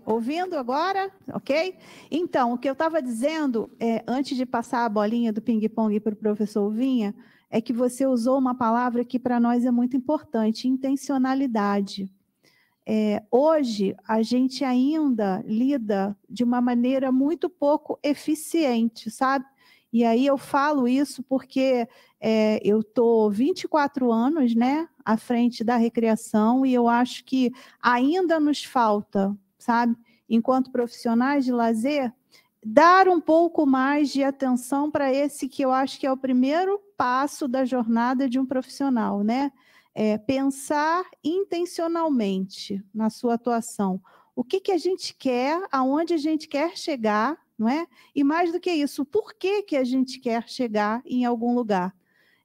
ouvindo agora? Ok? Então, o que eu estava dizendo, é, antes de passar a bolinha do ping-pong para o professor Vinha, é que você usou uma palavra que para nós é muito importante: intencionalidade. É, hoje, a gente ainda lida de uma maneira muito pouco eficiente, sabe? E aí eu falo isso porque é, eu estou 24 anos, né? à frente da recreação e eu acho que ainda nos falta, sabe, enquanto profissionais de lazer, dar um pouco mais de atenção para esse que eu acho que é o primeiro passo da jornada de um profissional, né? É pensar intencionalmente na sua atuação. O que, que a gente quer, aonde a gente quer chegar, não é? E mais do que isso, por que, que a gente quer chegar em algum lugar?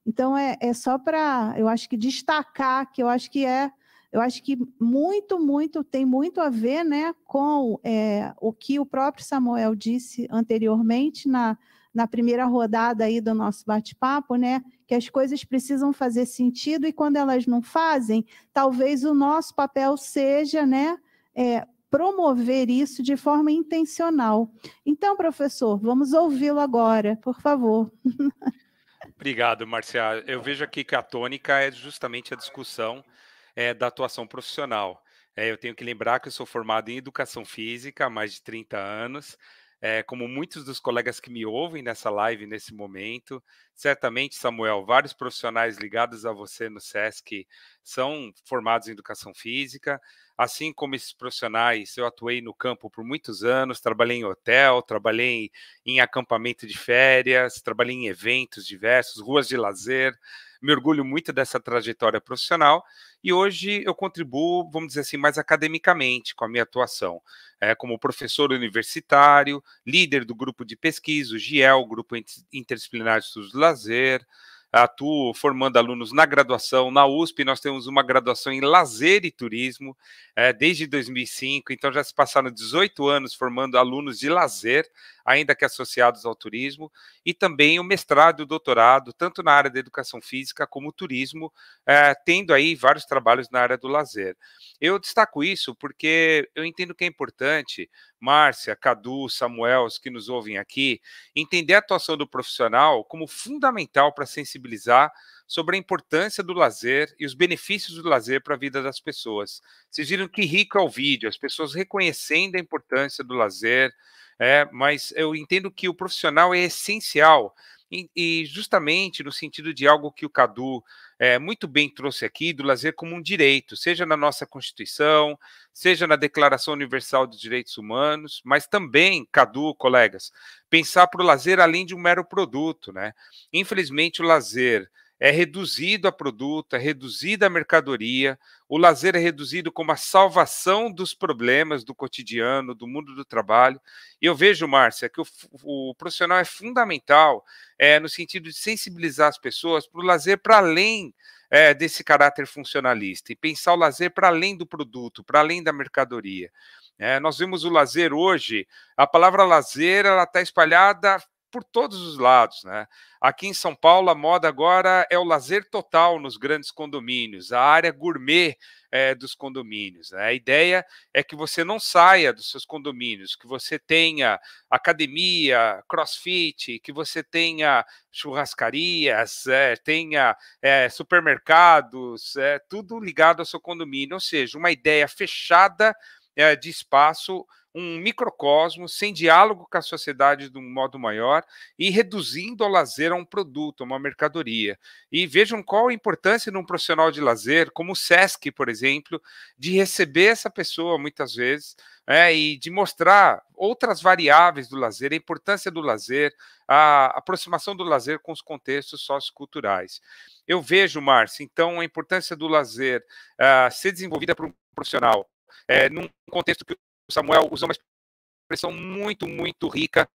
Então, é, é só para, eu acho que destacar, que eu acho que é, eu acho que muito, muito, tem muito a ver né, com é, o que o próprio Samuel disse anteriormente na, na primeira rodada aí do nosso bate-papo, né? Que as coisas precisam fazer sentido e quando elas não fazem, talvez o nosso papel seja, né? É, promover isso de forma intencional. Então, professor, vamos ouvi-lo agora, por favor. Obrigado, Marcial. Eu vejo aqui que a tônica é justamente a discussão é, da atuação profissional. É, eu tenho que lembrar que eu sou formado em educação física há mais de 30 anos é, como muitos dos colegas que me ouvem nessa live nesse momento. Certamente, Samuel, vários profissionais ligados a você no SESC são formados em educação física. Assim como esses profissionais, eu atuei no campo por muitos anos, trabalhei em hotel, trabalhei em acampamento de férias, trabalhei em eventos diversos, ruas de lazer me orgulho muito dessa trajetória profissional e hoje eu contribuo, vamos dizer assim, mais academicamente com a minha atuação, é, como professor universitário, líder do grupo de pesquisa, o GIEL, Grupo Interdisciplinar de Estudos do Lazer, atuo formando alunos na graduação. Na USP, nós temos uma graduação em lazer e turismo é, desde 2005, então já se passaram 18 anos formando alunos de lazer ainda que associados ao turismo, e também o mestrado e o doutorado, tanto na área da educação física como turismo, eh, tendo aí vários trabalhos na área do lazer. Eu destaco isso porque eu entendo que é importante, Márcia, Cadu, Samuel, os que nos ouvem aqui, entender a atuação do profissional como fundamental para sensibilizar sobre a importância do lazer e os benefícios do lazer para a vida das pessoas. Vocês viram que rico é o vídeo, as pessoas reconhecendo a importância do lazer, é, mas eu entendo que o profissional é essencial e justamente no sentido de algo que o Cadu é, muito bem trouxe aqui, do lazer como um direito, seja na nossa Constituição, seja na Declaração Universal dos Direitos Humanos, mas também, Cadu, colegas, pensar para o lazer além de um mero produto. Né? Infelizmente, o lazer é reduzido a produto, é reduzida a mercadoria, o lazer é reduzido como a salvação dos problemas do cotidiano, do mundo do trabalho. E eu vejo, Márcia, que o, o profissional é fundamental é, no sentido de sensibilizar as pessoas para o lazer para além é, desse caráter funcionalista e pensar o lazer para além do produto, para além da mercadoria. É, nós vemos o lazer hoje, a palavra lazer ela está espalhada por todos os lados, né? Aqui em São Paulo, a moda agora é o lazer total nos grandes condomínios, a área gourmet é, dos condomínios. Né? A ideia é que você não saia dos seus condomínios, que você tenha academia, crossfit, que você tenha churrascarias, é, tenha é, supermercados, é, tudo ligado ao seu condomínio, ou seja, uma ideia fechada é, de espaço um microcosmo sem diálogo com a sociedade de um modo maior e reduzindo o lazer a um produto, a uma mercadoria. E vejam qual a importância de um profissional de lazer, como o SESC, por exemplo, de receber essa pessoa muitas vezes é, e de mostrar outras variáveis do lazer, a importância do lazer, a aproximação do lazer com os contextos socioculturais. Eu vejo, Márcio, então, a importância do lazer uh, ser desenvolvida por um profissional é, num contexto que Samuel usou uma expressão muito, muito rica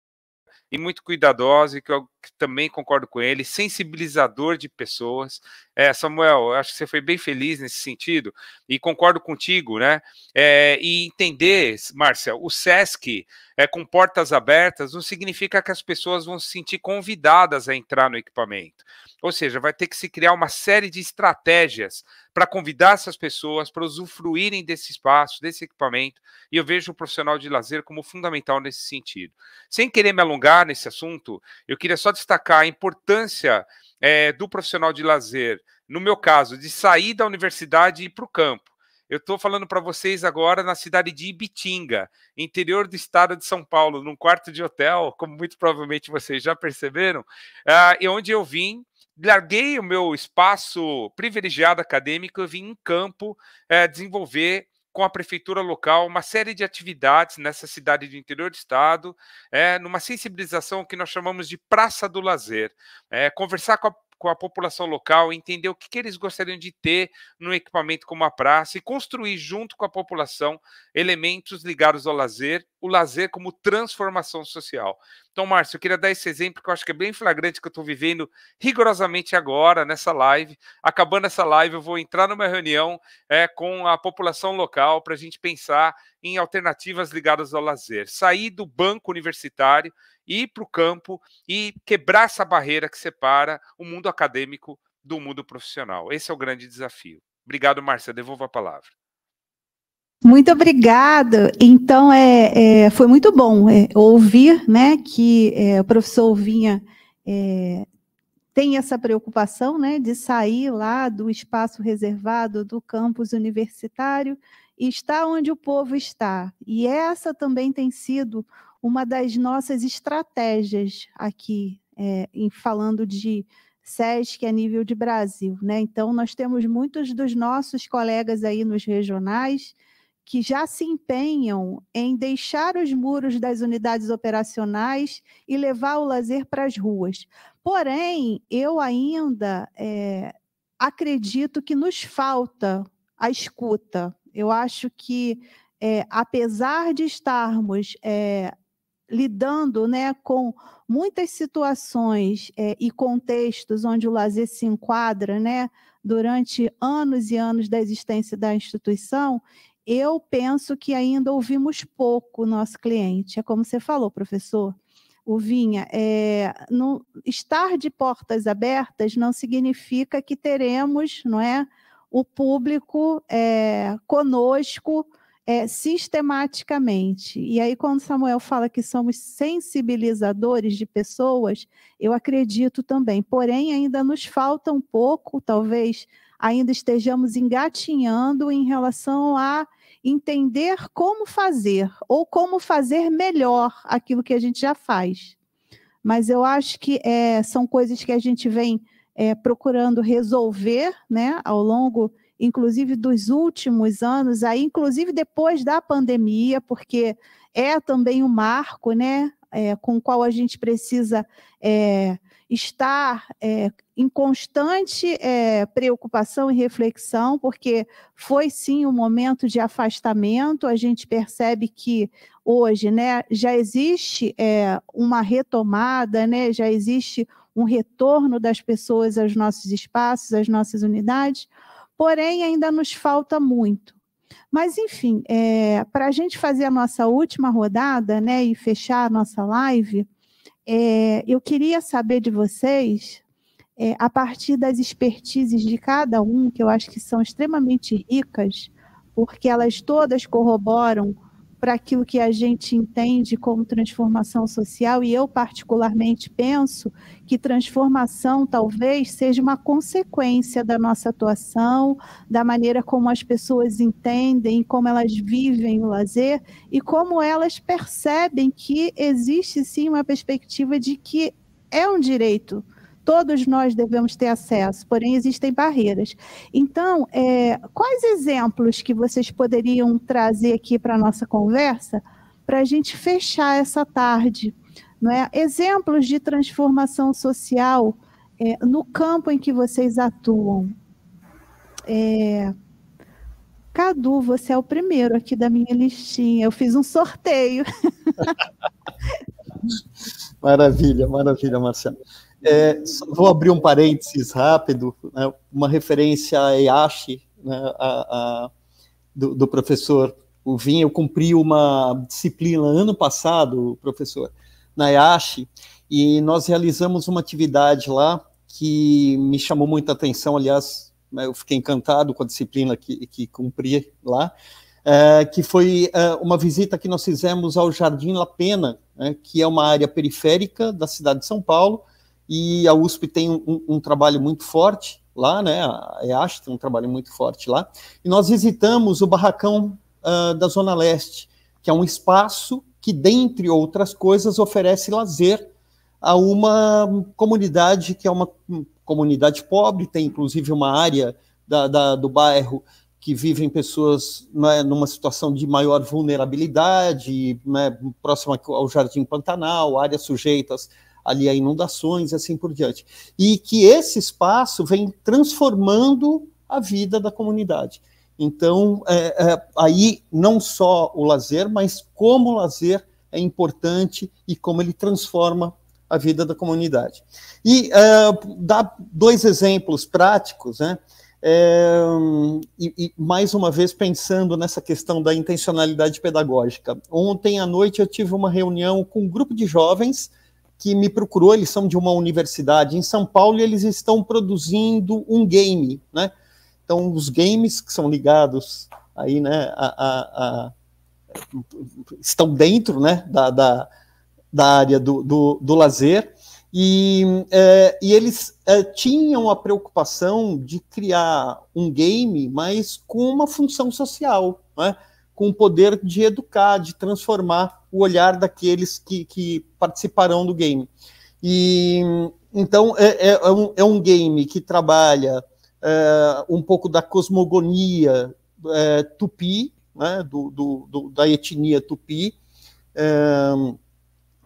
e muito cuidadosa, e que eu também concordo com ele, sensibilizador de pessoas. É, Samuel, acho que você foi bem feliz nesse sentido, e concordo contigo, né? É, e entender, Márcia, o SESC é, com portas abertas, não significa que as pessoas vão se sentir convidadas a entrar no equipamento. Ou seja, vai ter que se criar uma série de estratégias para convidar essas pessoas para usufruírem desse espaço, desse equipamento, e eu vejo o profissional de lazer como fundamental nesse sentido. Sem querer me alongar nesse assunto, eu queria só destacar a importância é, do profissional de lazer, no meu caso, de sair da universidade e ir para o campo. Eu estou falando para vocês agora na cidade de Ibitinga, interior do estado de São Paulo, num quarto de hotel, como muito provavelmente vocês já perceberam, uh, e onde eu vim larguei o meu espaço privilegiado acadêmico Eu vim em campo eh, desenvolver com a prefeitura local uma série de atividades nessa cidade do interior do estado, eh, numa sensibilização que nós chamamos de Praça do Lazer. Eh, conversar com a com a população local, entender o que, que eles gostariam de ter no equipamento como a praça e construir junto com a população elementos ligados ao lazer, o lazer como transformação social. Então, Márcio, eu queria dar esse exemplo que eu acho que é bem flagrante que eu estou vivendo rigorosamente agora nessa live. Acabando essa live, eu vou entrar numa reunião é, com a população local para a gente pensar em alternativas ligadas ao lazer. Sair do banco universitário, ir para o campo e quebrar essa barreira que separa o mundo acadêmico do mundo profissional. Esse é o grande desafio. Obrigado, Márcia. Devolvo a palavra. Muito obrigada. Então, é, é, foi muito bom é, ouvir né, que é, o professor Vinha é, tem essa preocupação né, de sair lá do espaço reservado do campus universitário e estar onde o povo está. E essa também tem sido uma das nossas estratégias aqui, é, em, falando de SESC a nível de Brasil. Né? Então, nós temos muitos dos nossos colegas aí nos regionais que já se empenham em deixar os muros das unidades operacionais e levar o lazer para as ruas. Porém, eu ainda é, acredito que nos falta a escuta. Eu acho que, é, apesar de estarmos é, lidando né, com muitas situações é, e contextos onde o lazer se enquadra, né, durante anos e anos da existência da instituição, eu penso que ainda ouvimos pouco o nosso cliente. É como você falou, professor. O Vinha, é, no, estar de portas abertas não significa que teremos não é, o público é, conosco é, sistematicamente. E aí, quando Samuel fala que somos sensibilizadores de pessoas, eu acredito também. Porém, ainda nos falta um pouco, talvez ainda estejamos engatinhando em relação a entender como fazer ou como fazer melhor aquilo que a gente já faz. Mas eu acho que é, são coisas que a gente vem é, procurando resolver né, ao longo, inclusive, dos últimos anos, aí, inclusive depois da pandemia, porque é também um marco né, é, com o qual a gente precisa é, estar é, em constante é, preocupação e reflexão, porque foi sim um momento de afastamento. A gente percebe que hoje né, já existe é, uma retomada, né, já existe um retorno das pessoas aos nossos espaços, às nossas unidades, porém ainda nos falta muito. Mas, enfim, é, para a gente fazer a nossa última rodada né, e fechar a nossa live é, eu queria saber de vocês, é, a partir das expertises de cada um, que eu acho que são extremamente ricas, porque elas todas corroboram para aquilo que a gente entende como transformação social, e eu particularmente penso que transformação talvez seja uma consequência da nossa atuação, da maneira como as pessoas entendem, como elas vivem o lazer e como elas percebem que existe sim uma perspectiva de que é um direito todos nós devemos ter acesso, porém existem barreiras. Então, é, quais exemplos que vocês poderiam trazer aqui para a nossa conversa para a gente fechar essa tarde? Não é? Exemplos de transformação social é, no campo em que vocês atuam. É, Cadu, você é o primeiro aqui da minha listinha. Eu fiz um sorteio. maravilha, maravilha, Marcelo. É, vou abrir um parênteses rápido, né, uma referência a IASH, né, a, a, do, do, professor Uvin. Eu cumpri uma disciplina ano passado, professor, na IASH, e nós realizamos uma atividade lá que me chamou muita atenção, aliás, né, eu fiquei encantado com a disciplina que, que cumpri lá, é, que foi é, uma visita que nós fizemos ao Jardim La Pena, né, que é uma área periférica da cidade de São Paulo, e a USP tem um, um trabalho muito forte lá, né? A EASH tem um trabalho muito forte lá. E nós visitamos o barracão uh, da Zona Leste, que é um espaço que, dentre outras coisas, oferece lazer a uma comunidade que é uma comunidade pobre, tem inclusive uma área da, da, do bairro que vivem pessoas né, numa situação de maior vulnerabilidade, né, próxima ao Jardim Pantanal, áreas sujeitas ali a inundações e assim por diante. E que esse espaço vem transformando a vida da comunidade. Então, é, é, aí não só o lazer, mas como o lazer é importante e como ele transforma a vida da comunidade. E uh, dá dois exemplos práticos, né? É, e, e, mais uma vez pensando nessa questão da intencionalidade pedagógica. Ontem à noite eu tive uma reunião com um grupo de jovens que me procurou, eles são de uma universidade em São Paulo e eles estão produzindo um game, né? Então, os games que são ligados aí, né, a, a, a, estão dentro, né, da, da, da área do, do, do lazer, e, é, e eles é, tinham a preocupação de criar um game, mas com uma função social, né? com o poder de educar, de transformar o olhar daqueles que, que participarão do game. E então é, é, é um, é um, game que trabalha é, um pouco da cosmogonia é, tupi, né, do, do, do, da etnia tupi, é,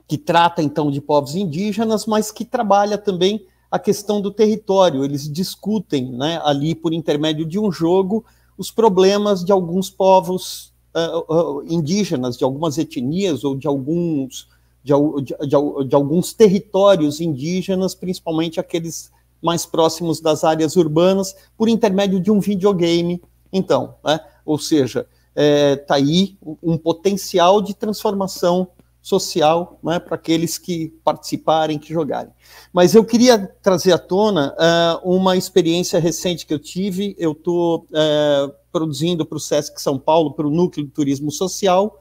que trata então de povos indígenas, mas que trabalha também a questão do território. Eles discutem né, ali por intermédio de um jogo os problemas de alguns povos uh, uh, indígenas, de algumas etnias ou de alguns, de, de, de, de, alguns territórios indígenas, principalmente aqueles mais próximos das áreas urbanas, por intermédio de um videogame. Então, né? ou seja, está é, tá aí um potencial de transformação social né, para aqueles que participarem, que jogarem. Mas eu queria trazer à tona uh, uma experiência recente que eu tive. Eu estou uh, produzindo para o SESC São Paulo, para o Núcleo de Turismo Social,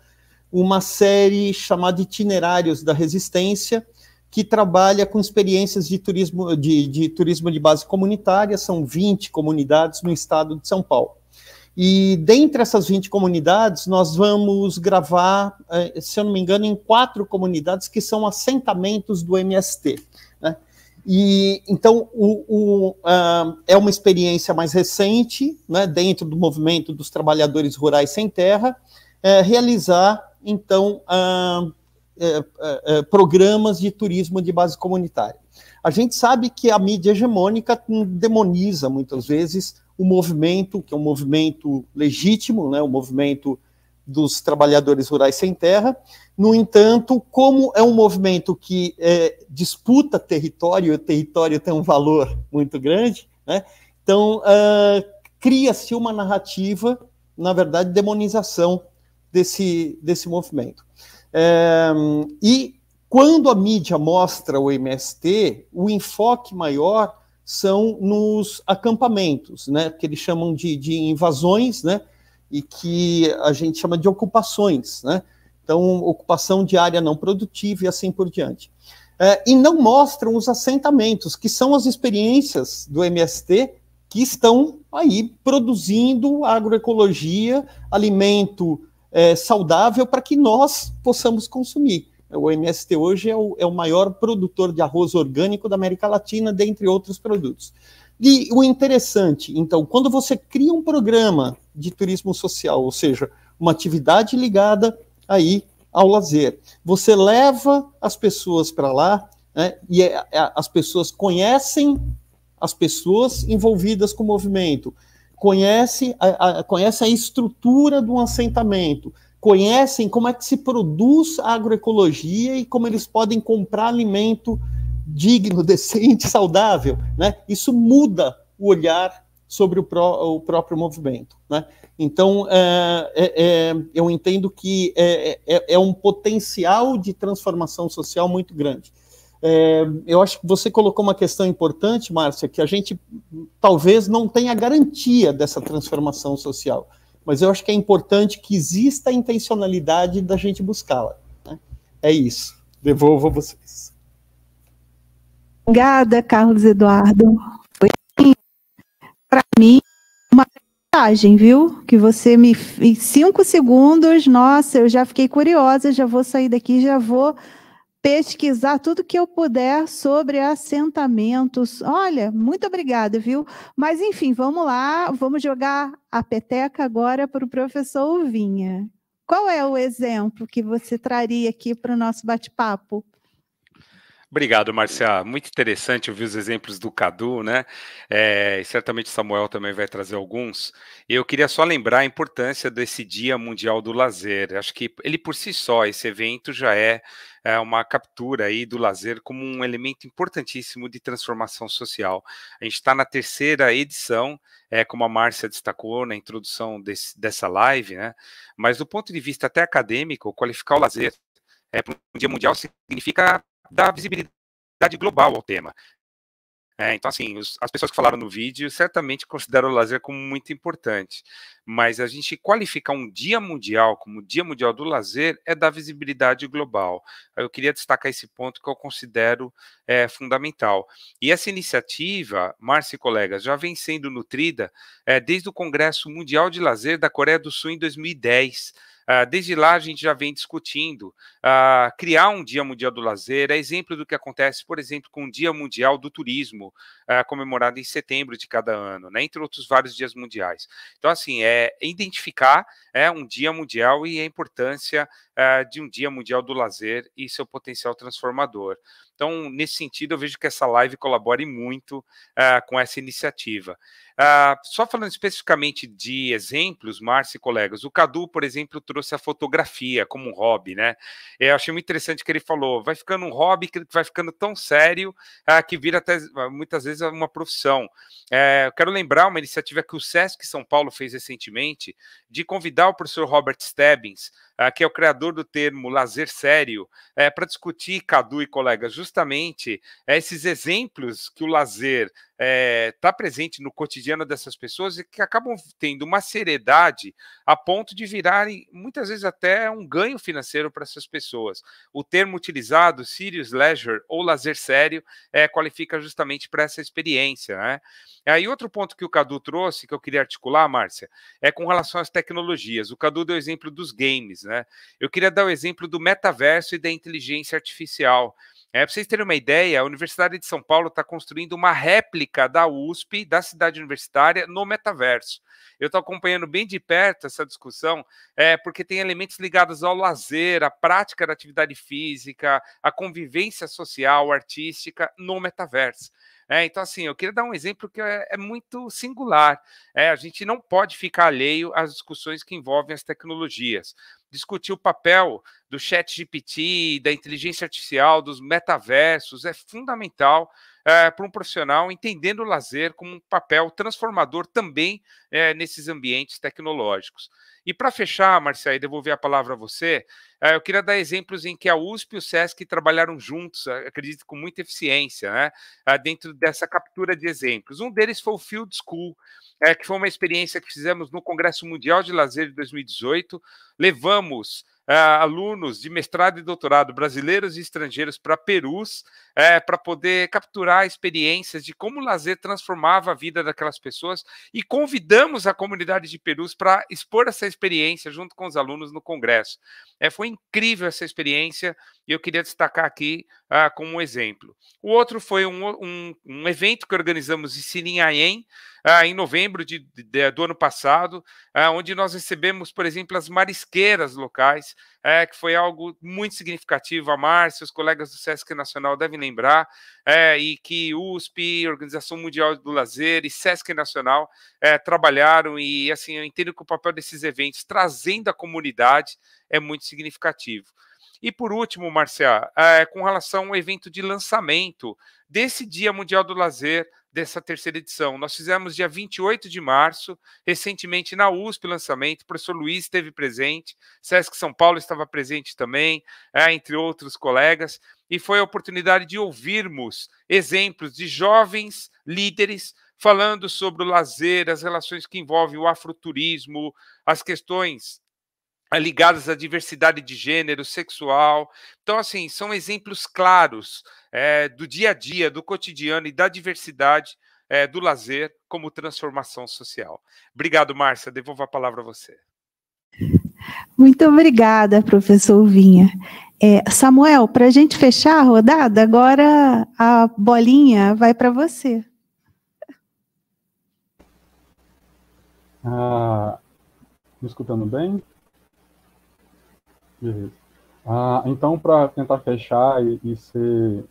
uma série chamada Itinerários da Resistência, que trabalha com experiências de turismo de, de, turismo de base comunitária, são 20 comunidades no estado de São Paulo. E dentre essas 20 comunidades, nós vamos gravar, eh, se eu não me engano, em quatro comunidades que são assentamentos do MST. E então o, o, uh, é uma experiência mais recente, né, dentro do movimento dos trabalhadores rurais sem terra, uh, realizar então uh, programas de turismo de base comunitária. A gente sabe que a mídia hegemônica demoniza muitas vezes o movimento, que é um movimento legítimo, né, um movimento dos trabalhadores rurais sem terra. No entanto, como é um movimento que é, disputa território, e o território tem um valor muito grande, né? então uh, cria-se uma narrativa, na verdade, demonização desse, desse movimento. É, e quando a mídia mostra o MST, o enfoque maior são nos acampamentos, né, que eles chamam de, de invasões, né, e que a gente chama de ocupações, né? Então, ocupação de área não produtiva e assim por diante. É, e não mostram os assentamentos, que são as experiências do MST que estão aí produzindo agroecologia, alimento é, saudável para que nós possamos consumir. O MST hoje é o, é o maior produtor de arroz orgânico da América Latina, dentre outros produtos. E o interessante, então, quando você cria um programa de turismo social, ou seja, uma atividade ligada aí ao lazer. Você leva as pessoas para lá, né, e é, é, as pessoas conhecem as pessoas envolvidas com o movimento, conhece a, a, conhece a estrutura do assentamento, conhecem como é que se produz a agroecologia e como eles podem comprar alimento digno, decente, saudável. Né? Isso muda o olhar sobre o, pró o próprio movimento. Né? Então, é, é, é eu entendo que é é, é, é, um potencial de transformação social muito grande. eu acho que você colocou uma questão importante, Márcia, que a gente talvez não tenha garantia dessa transformação social, mas eu acho que é importante que exista a intencionalidade da gente buscá-la. Né? É isso. Devolvo a vocês. Obrigada, Carlos Eduardo. vantagem, viu? Que você me. Em cinco segundos, nossa, eu já fiquei curiosa, já vou sair daqui, já vou pesquisar tudo que eu puder sobre assentamentos. Olha, muito obrigada, viu? Mas, enfim, vamos lá, vamos jogar a peteca agora para o professor Uvinha. Qual é o exemplo que você traria aqui para o nosso bate-papo? Obrigado, Marcia. Muito interessante ouvir os exemplos do Cadu, né? É, certamente Samuel também vai trazer alguns. Eu queria só lembrar a importância desse Dia Mundial do Lazer. Acho que ele por si só, esse evento já é, é uma captura aí do lazer como um elemento importantíssimo de transformação social. A gente está na terceira edição, é, como a Márcia destacou na introdução desse, dessa live, né? Mas do ponto de vista até acadêmico, qualificar o lazer é, um dia mundial significa dar visibilidade global ao tema. É, então, assim, os, as pessoas que falaram no vídeo certamente consideram o lazer como muito importante, mas a gente qualificar um dia mundial como Dia Mundial do Lazer é dar visibilidade global. Eu queria destacar esse ponto que eu considero é, fundamental. E essa iniciativa, Márcia e colegas, já vem sendo nutrida é, desde o Congresso Mundial de Lazer da Coreia do Sul em 2010 ah, desde lá a gente já vem discutindo ah, criar um Dia Mundial do Lazer, é exemplo do que acontece, por exemplo, com o Dia Mundial do Turismo, ah, comemorado em setembro de cada ano, né, entre outros vários dias mundiais. Então, assim, é identificar é, um Dia Mundial e a importância uh, de um Dia Mundial do Lazer e seu potencial transformador. Então, nesse sentido, eu vejo que essa live colabore muito uh, com essa iniciativa. Uh, só falando especificamente de exemplos, Márcio e colegas, o Cadu, por exemplo, trouxe a fotografia como um hobby, né? Eu achei muito interessante que ele falou, vai ficando um hobby que vai ficando tão sério uh, que vira até, ah, muitas vezes, é uma profissão. Eh, eu quero lembrar uma iniciativa que o SESC São Paulo fez recentemente de convidar o professor Robert Stebbins que é o criador do termo lazer sério, eh, para discutir, Cadu e colegas, justamente é esses exemplos que o lazer está eh, é, presente no cotidiano dessas pessoas e que acabam tendo uma seriedade a ponto de virarem, muitas vezes, até um ganho financeiro para essas pessoas. O termo utilizado, serious leisure ou lazer sério, é, qualifica justamente para essa experiência. Né? Aí outro ponto que o Cadu trouxe, que eu queria articular, Márcia, é com relação às tecnologias. O Cadu deu o exemplo dos games. Né? Eu queria dar o exemplo do metaverso e da inteligência artificial. É, para vocês terem uma ideia, a Universidade de São Paulo está construindo uma réplica da USP, da cidade universitária, no metaverso. Eu estou acompanhando bem de perto essa discussão, é, porque tem elementos ligados ao lazer, à prática da atividade física, à convivência social, artística no metaverso. É, então, assim, eu queria dar um exemplo que é, é muito singular. É, a gente não pode ficar alheio às discussões que envolvem as tecnologias discutir o papel do chat GPT, da inteligência artificial, dos metaversos, é fundamental eh, para um profissional entendendo o lazer como um papel transformador também eh, nesses ambientes tecnológicos. E para fechar, Marcia, e devolver a palavra a você, eh, eu queria dar exemplos em que a USP e o SESC trabalharam juntos, acredito com muita eficiência, né, dentro dessa captura de exemplos. Um deles foi o Field School, que foi uma experiência que fizemos no Congresso Mundial de Lazer de 2018. Levamos uh, alunos de mestrado e doutorado brasileiros e estrangeiros para Perus, uh, para poder capturar experiências de como o lazer transformava a vida daquelas pessoas e convidamos a comunidade de Perus para expor essa experiência junto com os alunos no congresso. É, foi incrível essa experiência e eu queria destacar aqui ah, como exemplo. O outro foi um, um, um evento que organizamos em Sininhaém, ah, em novembro de, de, do ano passado, ah, onde nós recebemos, por exemplo, as marisqueiras locais, é, que foi algo muito significativo. A Márcia, os colegas do Sesc Nacional devem lembrar, é, e que USP, Organização Mundial do Lazer e Sesc Nacional é, trabalharam, e assim, eu entendo que o papel desses eventos, trazendo a comunidade, é muito significativo. E por último, Marcia, é, com relação ao evento de lançamento desse Dia Mundial do Lazer, dessa terceira edição. Nós fizemos dia 28 de março, recentemente na USP lançamento, o professor Luiz esteve presente, Sesc São Paulo estava presente também, é, entre outros colegas, e foi a oportunidade de ouvirmos exemplos de jovens líderes falando sobre o lazer, as relações que envolvem o afroturismo, as questões eh, ligadas à diversidade de gênero, sexual. Então, assim, são exemplos claros é, do dia a dia, do cotidiano e da diversidade é, do lazer como transformação social. Obrigado, Márcia. Devolvo a palavra a você. Muito obrigada, professor Vinha. É, Samuel, para a gente fechar a rodada, agora a bolinha vai para você. Ah, me escutando bem? Beleza. Uhum. Ah, então, para tentar fechar e, e, ser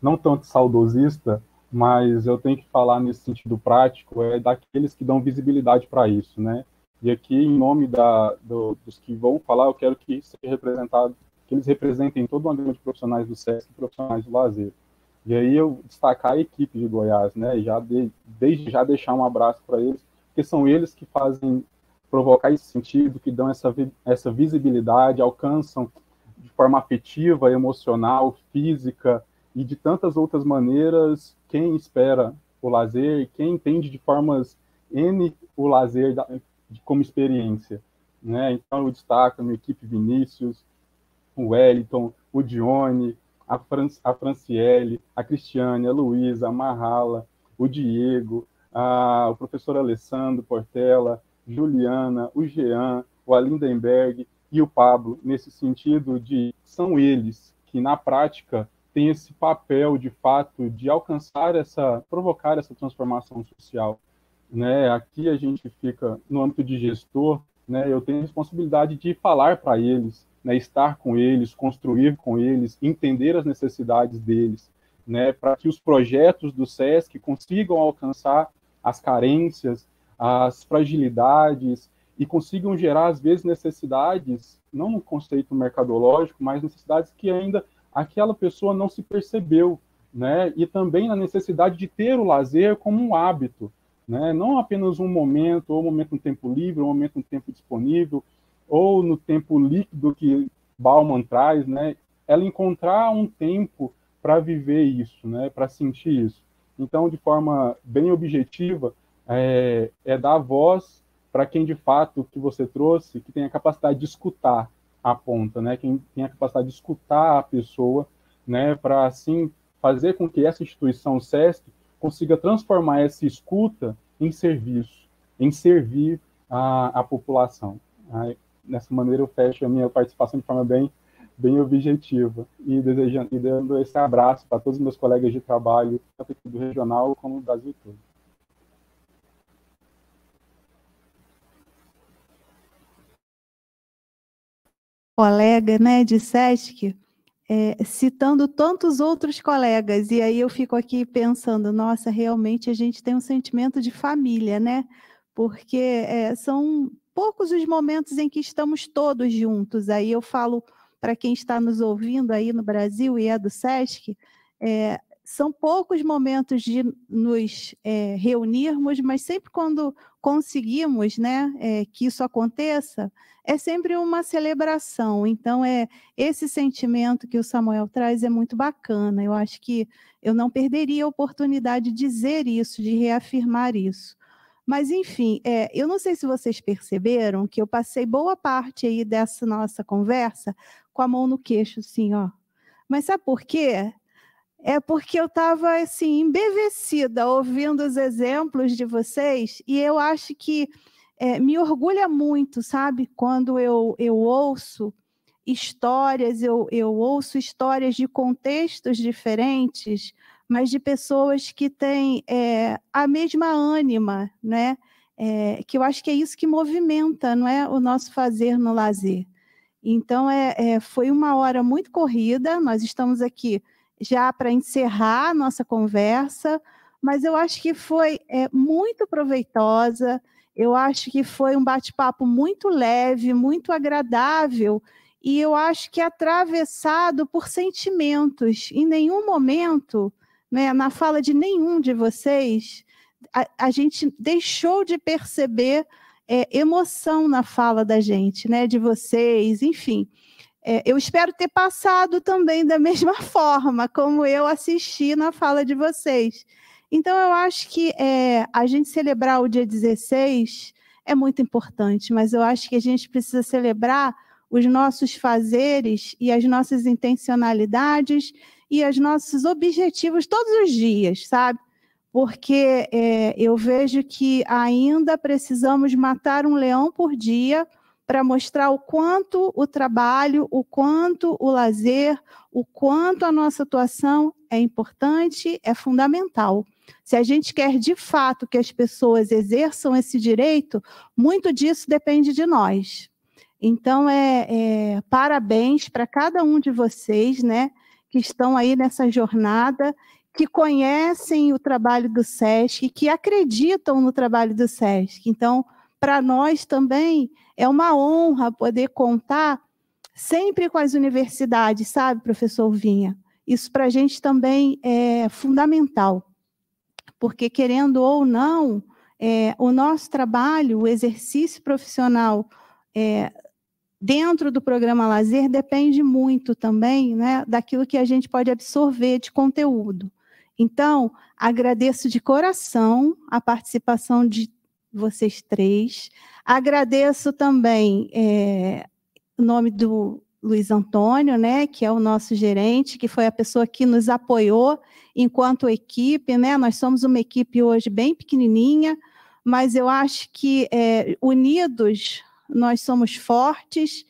não tanto saudosista, mas eu tenho que falar nesse sentido prático, é daqueles que dão visibilidade para isso, né? E aqui, em nome da, do, dos que vão falar, eu quero que seja representado, que eles representem todo uma gama de profissionais do SESC e profissionais do lazer. E aí eu destacar a equipe de Goiás, né? Já de, desde já deixar um abraço para eles, porque são eles que fazem provocar esse sentido, que dão essa, vi essa visibilidade, alcançam de forma afetiva, emocional, física e de tantas outras maneiras quem espera o lazer, quem entende de formas N o lazer da, como experiência. Né? Então, eu destaco a minha equipe Vinícius, o Wellington, o Dione, a, Fran a Franciele, a Cristiane, a Luísa, a Marrala, o Diego, a, o professor Alessandro Portela, Juliana, o Jean, o Alindenberg e o Pablo, nesse sentido de são eles que, na prática, têm esse papel, de fato, de alcançar essa, provocar essa transformação social. Né? Aqui a gente fica no âmbito de gestor, né? eu tenho a responsabilidade de falar para eles, né? estar com eles, construir com eles, entender as necessidades deles, né? para que os projetos do SESC consigam alcançar as carências as fragilidades e consigam gerar, às vezes, necessidades, não no conceito mercadológico, mas necessidades que ainda aquela pessoa não se percebeu, né? E também na necessidade de ter o lazer como um hábito, né? Não apenas um momento, ou um momento no tempo livre, ou um momento no tempo disponível, ou no tempo líquido que Bauman traz, né? Ela encontrar um tempo para viver isso, né? Para sentir isso. Então, de forma bem objetiva, é, é dar voz para quem de fato que você trouxe, que tem a capacidade de escutar a ponta, né? Quem tem a capacidade de escutar a pessoa, né? Para assim fazer com que essa instituição o SESC consiga transformar essa escuta em serviço, em servir a, a população. Aí, dessa maneira eu fecho a minha participação de forma bem bem objetiva e desejando e dando esse abraço para todos os meus colegas de trabalho, tanto aqui do regional como do Brasil todo. colega né, de SESC, é, citando tantos outros colegas, e aí eu fico aqui pensando, nossa, realmente a gente tem um sentimento de família, né? Porque é, são poucos os momentos em que estamos todos juntos. Aí eu falo para quem está nos ouvindo aí no Brasil e é do SESC, é, são poucos momentos de nos é, reunirmos, mas sempre quando conseguimos né, é, que isso aconteça, é sempre uma celebração. Então, é esse sentimento que o Samuel traz é muito bacana. Eu acho que eu não perderia a oportunidade de dizer isso, de reafirmar isso. Mas, enfim, é, eu não sei se vocês perceberam que eu passei boa parte aí dessa nossa conversa com a mão no queixo, assim, ó. Mas sabe por quê? é porque eu estava assim embevecida ouvindo os exemplos de vocês e eu acho que é, me orgulha muito, sabe? Quando eu, eu ouço histórias, eu, eu ouço histórias de contextos diferentes, mas de pessoas que têm é, a mesma ânima, né? É, que eu acho que é isso que movimenta, não é, o nosso fazer no lazer. Então é, é foi uma hora muito corrida. Nós estamos aqui já para encerrar a nossa conversa, mas eu acho que foi é, muito proveitosa, eu acho que foi um bate-papo muito leve, muito agradável, e eu acho que é atravessado por sentimentos. Em nenhum momento, né, na fala de nenhum de vocês, a, a gente deixou de perceber é, emoção na fala da gente, né, de vocês, enfim. É, eu espero ter passado também da mesma forma como eu assisti na fala de vocês. Então, eu acho que é, a gente celebrar o dia 16 é muito importante, mas eu acho que a gente precisa celebrar os nossos fazeres e as nossas intencionalidades e os nossos objetivos todos os dias, sabe? Porque é, eu vejo que ainda precisamos matar um leão por dia para mostrar o quanto o trabalho, o quanto o lazer, o quanto a nossa atuação é importante, é fundamental. Se a gente quer de fato que as pessoas exerçam esse direito, muito disso depende de nós. Então, é, é parabéns para cada um de vocês, né, que estão aí nessa jornada, que conhecem o trabalho do SESC, que acreditam no trabalho do SESC. Então, para nós também é uma honra poder contar sempre com as universidades, sabe, professor Vinha? Isso para a gente também é fundamental, porque querendo ou não, é, o nosso trabalho, o exercício profissional é, dentro do programa lazer depende muito também né, daquilo que a gente pode absorver de conteúdo. Então, agradeço de coração a participação de vocês três. Agradeço também é, o nome do Luiz Antônio, né, que é o nosso gerente, que foi a pessoa que nos apoiou enquanto equipe, né? Nós somos uma equipe hoje bem pequenininha, mas eu acho que é, unidos nós somos fortes.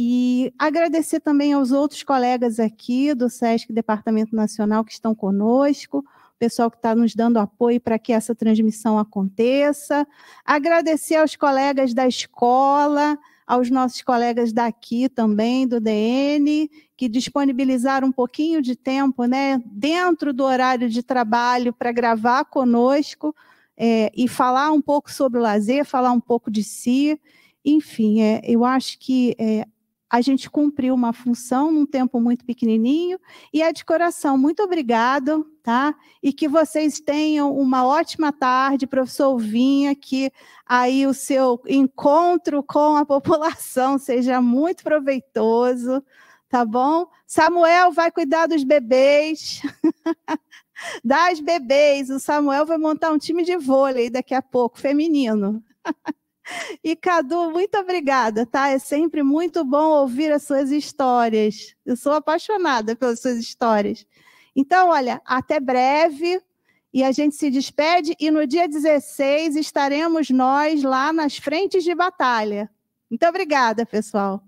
E agradecer também aos outros colegas aqui do SESC Departamento Nacional que estão conosco, pessoal que está nos dando apoio para que essa transmissão aconteça. Agradecer aos colegas da escola, aos nossos colegas daqui também, do DN, que disponibilizaram um pouquinho de tempo, né, dentro do horário de trabalho, para gravar conosco é, e falar um pouco sobre o lazer, falar um pouco de si. Enfim, é, eu acho que é, a gente cumpriu uma função num tempo muito pequenininho e é de coração muito obrigado, tá? E que vocês tenham uma ótima tarde, professor Vinha, que aí o seu encontro com a população seja muito proveitoso, tá bom? Samuel vai cuidar dos bebês. das bebês, o Samuel vai montar um time de vôlei daqui a pouco, feminino. E Cadu, muito obrigada, tá? É sempre muito bom ouvir as suas histórias. Eu sou apaixonada pelas suas histórias. Então, olha, até breve. E a gente se despede e no dia 16 estaremos nós lá nas frentes de batalha. Muito obrigada, pessoal.